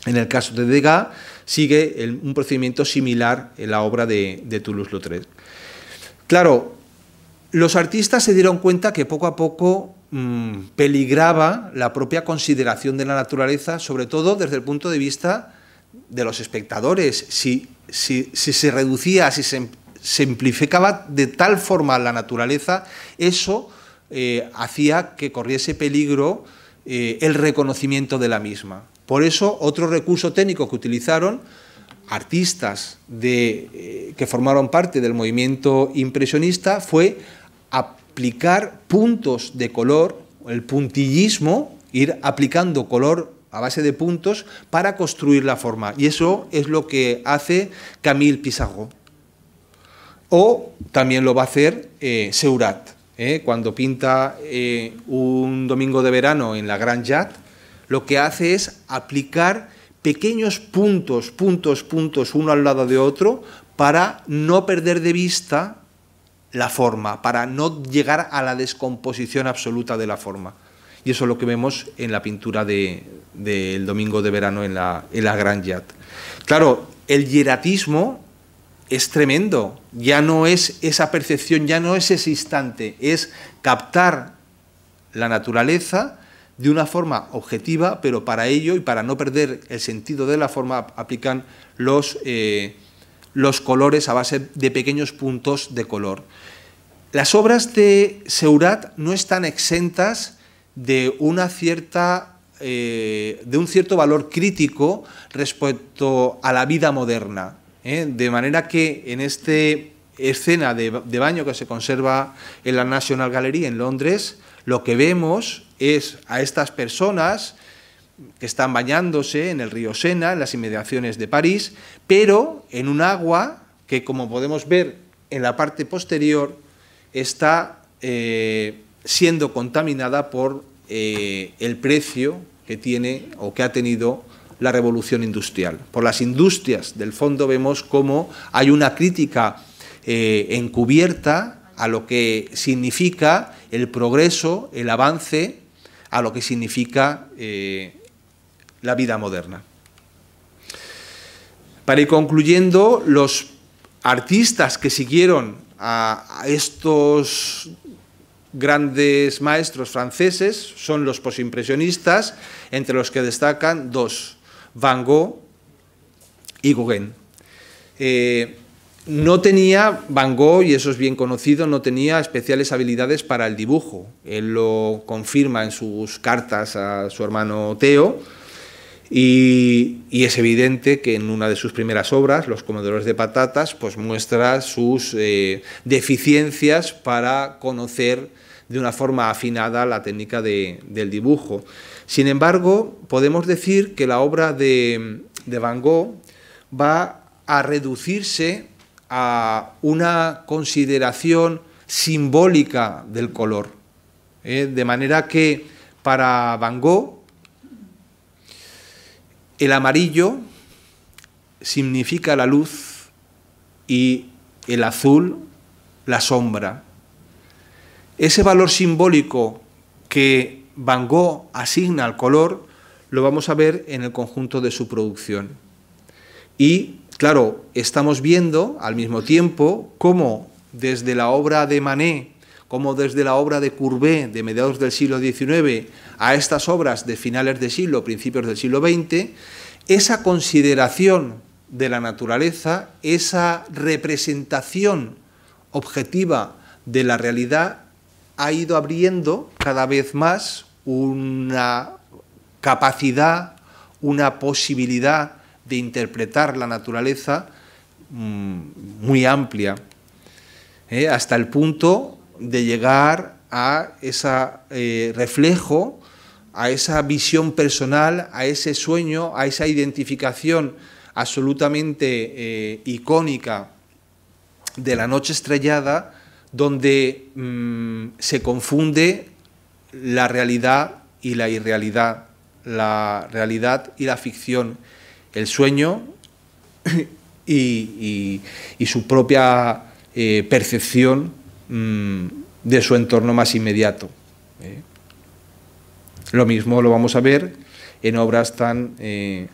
en el caso de Degas, sigue un procedimiento similar en la obra de Toulouse-Lautrec. Claro, los artistas se dieron cuenta que poco a poco Mm, peligraba la propia consideración de la naturaleza, sobre todo desde el punto de vista de los espectadores. Si, se reducía, si se em-, simplificaba de tal forma la naturaleza, eso eh, hacía que corriese peligro eh, el reconocimiento de la misma. Por eso, otro recurso técnico que utilizaron artistas eh, que formaron parte del movimiento impresionista fue aplicar puntos de color, el puntillismo, ir aplicando color a base de puntos para construir la forma. Y eso es lo que hace Camille Pissarro. O también lo va a hacer eh, Seurat, eh, cuando pinta eh, un domingo de verano en la Gran yat lo que hace es aplicar pequeños puntos, puntos, puntos, uno al lado de otro, para no perder de vista la forma, para no llegar a la descomposición absoluta de la forma. Y eso es lo que vemos en la pintura del de, domingo de verano en la, en la Yat. Claro, el hieratismo es tremendo. Ya no es esa percepción, ya no es ese instante, es captar la naturaleza de una forma objetiva, pero para ello y para no perder el sentido de la forma aplican los, eh, los colores a base de pequeños puntos de color. Las obras de Seurat no están exentas de una cierta eh, de un cierto valor crítico respecto a la vida moderna. ¿eh? De manera que en esta escena de, baño que se conserva en la National Gallery en Londres, lo que vemos es a estas personas que están bañándose en el río Sena, en las inmediaciones de París, pero en un agua que, como podemos ver en la parte posterior, está eh, siendo contaminada por eh, el precio que tiene o que ha tenido la revolución industrial. Por las industrias del fondo vemos cómo hay una crítica eh, encubierta a lo que significa el progreso, el avance, a lo que significa la vida moderna. Para ir concluyendo, los artistas que siguieron a, estos grandes maestros franceses son los posimpresionistas, entre los que destacan dos, Van Gogh y Gauguin. Eh, no tenía, Van Gogh, y eso es bien conocido, no tenía especiales habilidades para el dibujo. Él lo confirma en sus cartas a su hermano Teo, y, es evidente que en una de sus primeras obras, Los comedores de patatas, pues muestra sus eh, deficiencias para conocer de una forma afinada la técnica del dibujo. Sin embargo, podemos decir que la obra de, Van Gogh va a reducirse a una consideración simbólica del color. ¿eh? De manera que para Van Gogh el amarillo significa la luz y el azul la sombra. Ese valor simbólico que Van Gogh asigna al color lo vamos a ver en el conjunto de su producción. Y claro, estamos viendo al mismo tiempo cómo desde la obra de Manet como desde la obra de Courbet de mediados del siglo XIX a estas obras de finales de siglo, principios del siglo XX, esa consideración de la naturaleza, esa representación objetiva de la realidad ha ido abriendo cada vez más una capacidad, una posibilidad de interpretar la naturaleza mm, muy amplia, ¿eh? hasta el punto de llegar a ese eh, reflejo, a esa visión personal, a ese sueño, a esa identificación absolutamente eh, icónica de la noche estrellada, donde mm, se confunde la realidad y la irrealidad, la realidad y la ficción, el sueño y, su propia eh, percepción Mm, de su entorno más inmediato. ¿eh? Lo mismo lo vamos a ver en obras tan eh,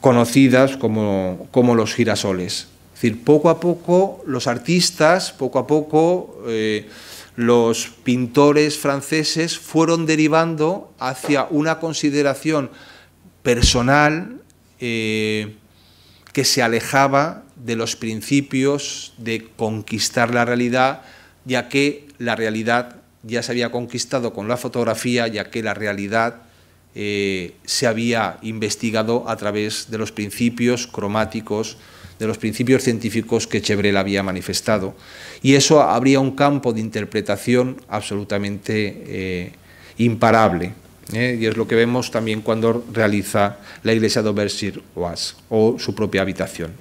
conocidas como, los girasoles. Es decir, poco a poco los artistas, poco a poco eh, los pintores franceses fueron derivando hacia una consideración personal, que se alejaba de los principios de conquistar la realidad, ya que la realidad ya se había conquistado con la fotografía, ya que la realidad eh, se había investigado a través de los principios cromáticos, de los principios científicos que Chevrel había manifestado. Y eso habría un campo de interpretación absolutamente eh, imparable. ¿eh? y es lo que vemos también cuando realiza la iglesia de Obersir oas o su propia habitación.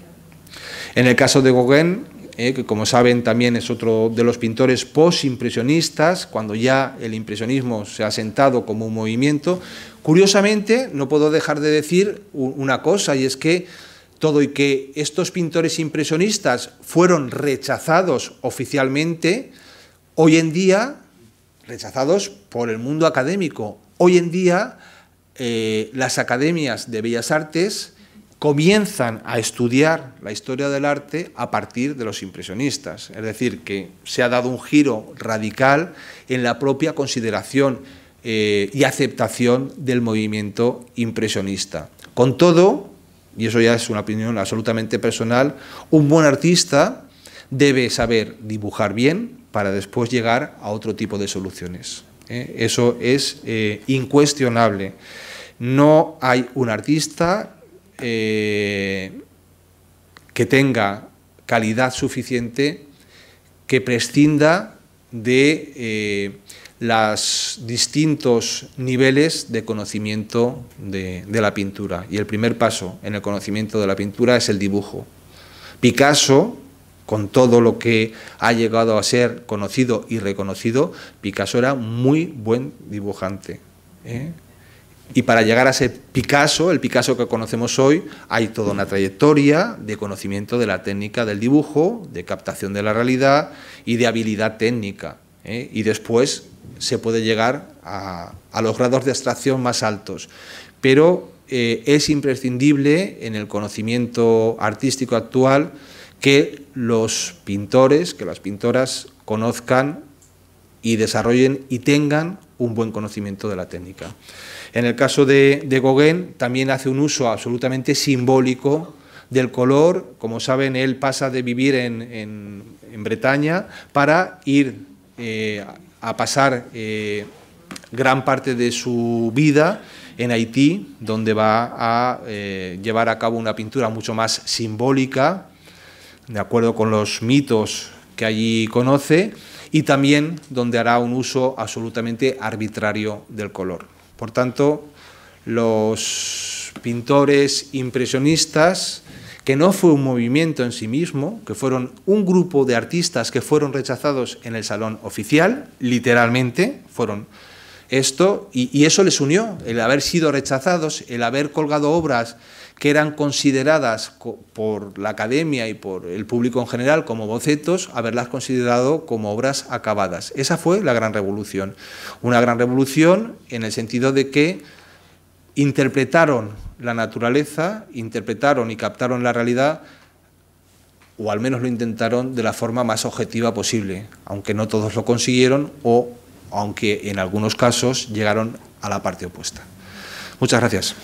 En el caso de Gauguin, ¿eh? que como saben también es otro de los pintores posimpresionistas, cuando ya el impresionismo se ha sentado como un movimiento. Curiosamente, no puedo dejar de decir una cosa, y es que todo y que estos pintores impresionistas fueron rechazados oficialmente, hoy en día rechazados por el mundo académico, Hoy en día eh, las academias de bellas artes comienzan a estudiar la historia del arte a partir de los impresionistas. Es decir, que se ha dado un giro radical en la propia consideración eh, y aceptación del movimiento impresionista. Con todo, y eso ya es una opinión absolutamente personal, un buen artista debe saber dibujar bien para después llegar a otro tipo de soluciones. ¿eh? Eso es eh, incuestionable. No hay un artista eh, que tenga calidad suficiente que prescinda de los distintos niveles de conocimiento de, de la pintura. Y el primer paso en el conocimiento de la pintura es el dibujo. Picasso con todo lo que ha llegado a ser conocido y reconocido, Picasso era muy buen dibujante. ¿eh? Y para llegar a ser Picasso, el Picasso que conocemos hoy, hay toda una trayectoria de conocimiento de la técnica del dibujo, de captación de la realidad y de habilidad técnica. ¿eh? Y después se puede llegar a, los grados de abstracción más altos. Pero eh, es imprescindible en el conocimiento artístico actual que los pintores, que las pintoras conozcan y desarrollen y tengan un buen conocimiento de la técnica. En el caso de, Gauguin también hace un uso absolutamente simbólico del color. Como saben, él pasa de vivir en, Bretaña para ir eh, a pasar eh, gran parte de su vida en Haití, donde va a eh, llevar a cabo una pintura mucho más simbólica, de acuerdo con los mitos que allí conoce, y también donde hará un uso absolutamente arbitrario del color. Por tanto, los pintores impresionistas, que no fue un movimiento en sí mismo, que fueron un grupo de artistas que fueron rechazados en el salón oficial, literalmente, fueron esto, y, eso les unió, el haber sido rechazados, el haber colgado obras que eran consideradas por la academia y por el público en general como bocetos, haberlas considerado como obras acabadas. Esa fue la gran revolución. Una gran revolución en el sentido de que interpretaron la naturaleza, interpretaron y captaron la realidad, o al menos lo intentaron de la forma más objetiva posible, aunque no todos lo consiguieron o aunque en algunos casos llegaron a la parte opuesta. Muchas gracias.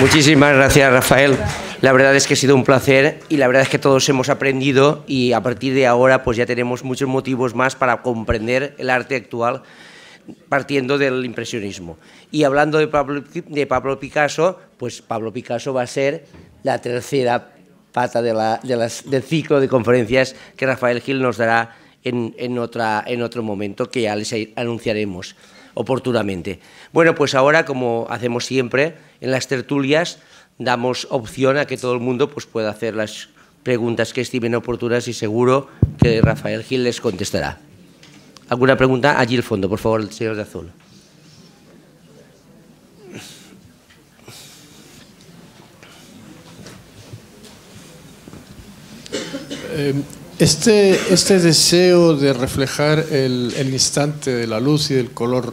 Muchísimas gracias, Rafael. La verdad es que ha sido un placer y la verdad es que todos hemos aprendido y a partir de ahora pues ya tenemos muchos motivos más para comprender el arte actual partiendo del impresionismo. Y hablando de Pablo, de Pablo Picasso, pues Pablo Picasso va a ser la tercera pata del ciclo de conferencias que Rafael Gil nos dará en, en otro momento que ya les anunciaremos oportunamente. Bueno, pues ahora, como hacemos siempre en las tertulias, damos opción a que todo el mundo pues, pueda hacer las preguntas que estimen oportunas y seguro que Rafael Gil les contestará. ¿Alguna pregunta? Allí al fondo, por favor, el señor de azul. Eh, este, este, deseo de reflejar el, instante de la luz y del color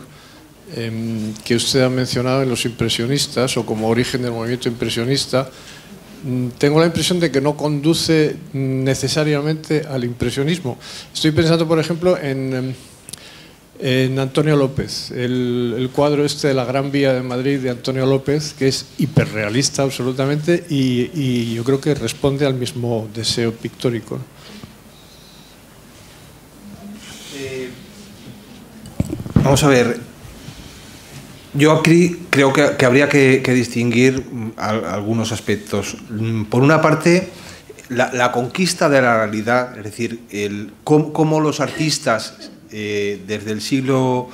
em, que usted ha mencionado en los impresionistas o como origen del movimiento impresionista, mm, tengo la impresión de que no conduce necesariamente al impresionismo. Estoy pensando, por ejemplo, en, em, Antonio López, el, cuadro este de la Gran Vía de Madrid de Antonio López, que es hiperrealista absolutamente y yo creo que responde al mismo deseo pictórico. Vamos a ver. Yo creo que, habría que, distinguir algunos aspectos. Mm, por una parte, la, conquista de la realidad, es decir, cómo, los artistas eh, desde el siglo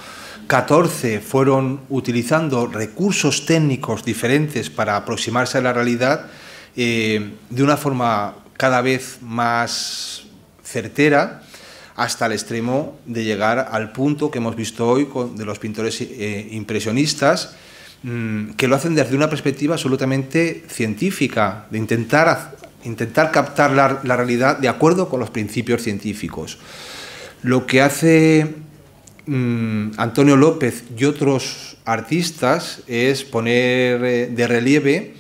XIV fueron utilizando recursos técnicos diferentes para aproximarse a la realidad eh, de una forma cada vez más certera hasta el extremo de llegar al punto que hemos visto hoy de los pintores eh, impresionistas, mm, que lo hacen desde una perspectiva absolutamente científica, de intentar, intentar captar la, realidad de acuerdo con los principios científicos. Lo que hace mm, Antonio López y otros artistas es poner eh, de relieve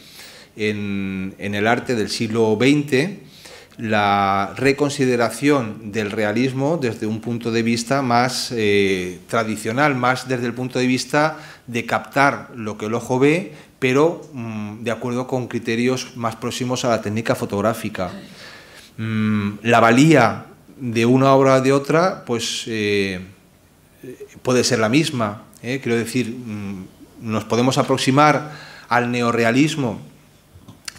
en el arte del siglo XX, la reconsideración del realismo desde un punto de vista más eh, tradicional, más desde el punto de vista de captar lo que el ojo ve, pero mm, de acuerdo con criterios más próximos a la técnica fotográfica. Mm, la valía de una obra o de otra, pues eh, puede ser la misma. ¿eh? Quiero decir, mm, nos podemos aproximar al neorealismo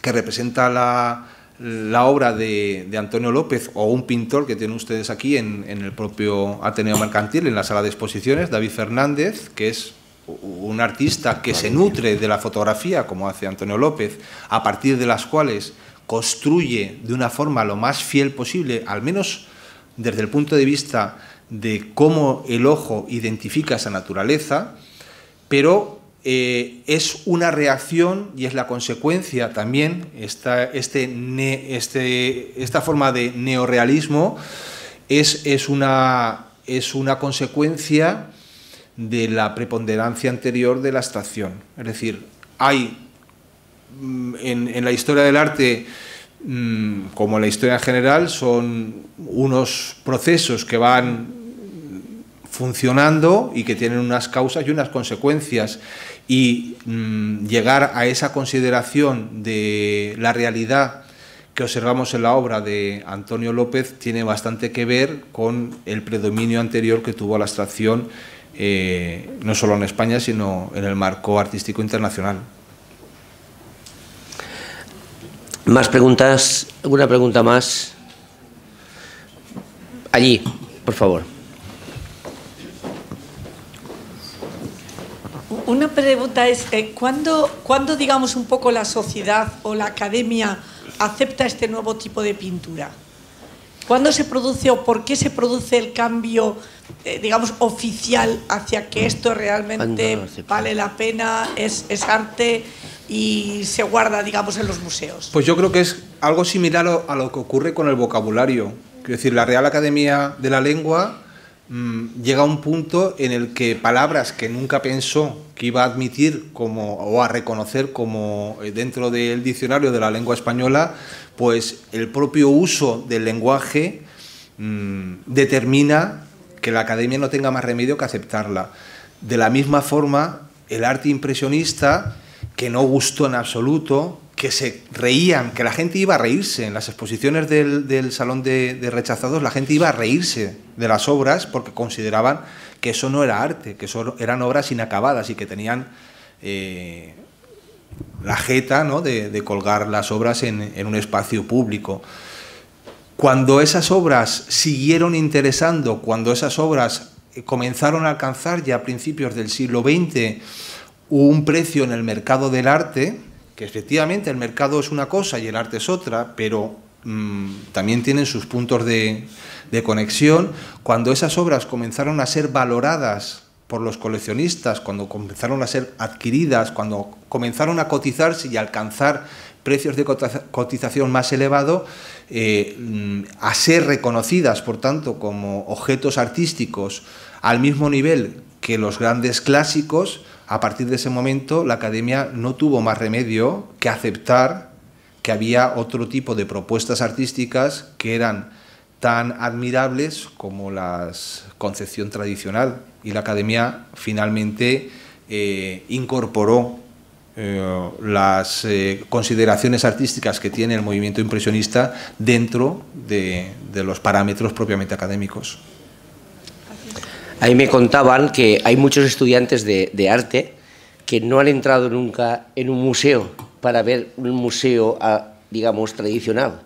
que representa la la obra de, Antonio López o un pintor que tienen ustedes aquí en, en, el propio Ateneo Mercantil, en la sala de exposiciones, David Fernández, que es un artista que se nutre de la fotografía, como hace Antonio López, a partir de las cuales construye de una forma lo más fiel posible, al menos desde el punto de vista de cómo el ojo identifica esa naturaleza, pero eh, es una reacción y es la consecuencia también, esta, este, este, esta forma de neorealismo es, es, una, es una consecuencia de la preponderancia anterior de la abstracción. Es decir, hay mm, en, en la historia del arte mm, como en la historia en general, son unos procesos que van funcionando y que tienen unas causas y unas consecuencias. Y mm, llegar a esa consideración de la realidad que observamos en la obra de Antonio López tiene bastante que ver con el predominio anterior que tuvo la abstracción, eh, no solo en España, sino en el marco artístico internacional. ¿Más preguntas? ¿Alguna pregunta más? Allí, por favor. una pregunta es, eh, ¿cuándo, ¿cuándo, digamos, un poco la sociedad o la academia acepta este nuevo tipo de pintura? ¿Cuándo se produce o por qué se produce el cambio, eh, digamos, oficial hacia que esto realmente vale la pena, es, arte y se guarda, digamos, en los museos? Pues yo creo que es algo similar a lo que ocurre con el vocabulario. es decir, la Real Academia de la Lengua Mm, llega un punto en el que palabras que nunca pensó que iba a admitir como, o a reconocer como eh, dentro del diccionario de la lengua española, pues el propio uso del lenguaje mm, determina que la academia no tenga más remedio que aceptarla. De la misma forma, el arte impresionista, que no gustó en absoluto, que se reían, que la gente iba a reírse. En las exposiciones del, Salón de, Rechazados la gente iba a reírse de las obras porque consideraban que eso no era arte, que eso eran obras inacabadas y que tenían eh, la jeta de, colgar las obras en, en un espacio público. Cuando esas obras siguieron interesando, cuando esas obras comenzaron a alcanzar ya a principios del siglo XX un precio en el mercado del arte, que efectivamente el mercado es una cosa y el arte es otra, pero mm, también tienen sus puntos de, conexión. Cuando esas obras comenzaron a ser valoradas por los coleccionistas, cuando comenzaron a ser adquiridas, cuando comenzaron a cotizarse y alcanzar precios de cotización más elevados, eh, mm, a ser reconocidas, por tanto, como objetos artísticos al mismo nivel que los grandes clásicos, a partir de ese momento, la academia no tuvo más remedio que aceptar que había otro tipo de propuestas artísticas que eran tan admirables como la concepción tradicional. Y la academia finalmente eh, incorporó eh, las eh, consideraciones artísticas que tiene el movimiento impresionista dentro de los parámetros propiamente académicos. Ahí me contaban que hay muchos estudiantes de, arte que no han entrado nunca en un museo para ver un museo, ah, digamos, tradicional,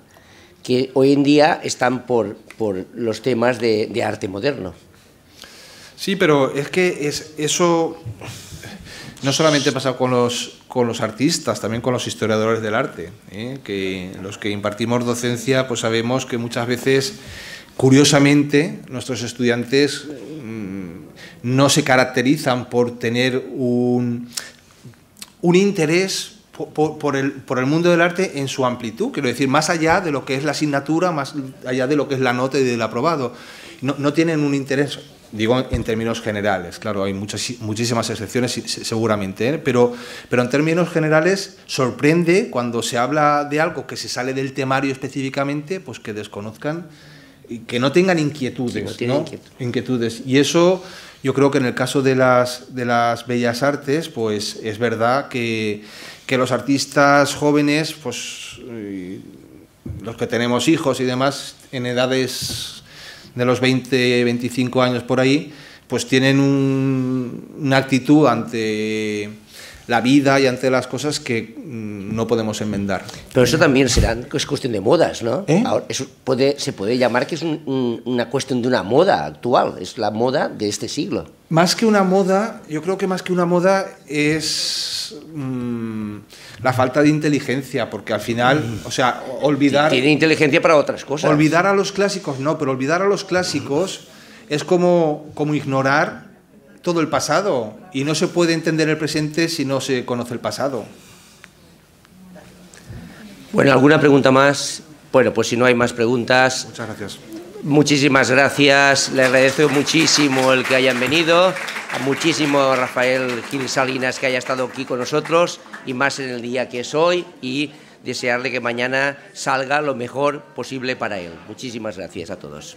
que hoy en día están por, por los temas de, arte moderno. Sí, pero es que es, eso no solamente pasa con los, con los artistas, también con los historiadores del arte, ¿eh? que los que impartimos docencia pues sabemos que muchas veces, curiosamente, nuestros estudiantes no se caracterizan por tener un, interés por, el, mundo del arte en su amplitud, quiero decir, más allá de lo que es la asignatura, más allá de lo que es la nota y del aprobado. No, tienen un interés, digo en términos generales, claro, hay muchas, muchísimas excepciones seguramente, ¿eh? pero, pero en términos generales sorprende cuando se habla de algo que se sale del temario específicamente, pues que desconozcan que no tengan inquietudes. inquietudes. Y eso yo creo que en el caso de las, de las bellas artes, pues es verdad que, los artistas jóvenes, pues los que tenemos hijos y demás, en edades de los 20, 25 años por ahí, pues tienen una actitud ante la vida y ante las cosas que mm, no podemos enmendar. Pero eso también será, es cuestión de modas, ¿no? ¿Eh? eso se puede llamar que es una cuestión de una moda actual, es la moda de este siglo. Más que una moda, yo creo que más que una moda es mm, la falta de inteligencia, porque al final, mm. o sea, olvidar... Tiene inteligencia para otras cosas. Olvidar a los clásicos, no, pero olvidar a los clásicos es como, como ignorar todo el pasado y no se puede entender el presente si no se conoce el pasado. Bueno, ¿alguna pregunta más? Bueno, pues si no hay más preguntas. Muchas gracias. Muchísimas gracias. Le agradezco muchísimo el que hayan venido. A muchísimo Rafael Gil Salinas que haya estado aquí con nosotros y más en el día que es hoy y desearle que mañana salga lo mejor posible para él. Muchísimas gracias a todos.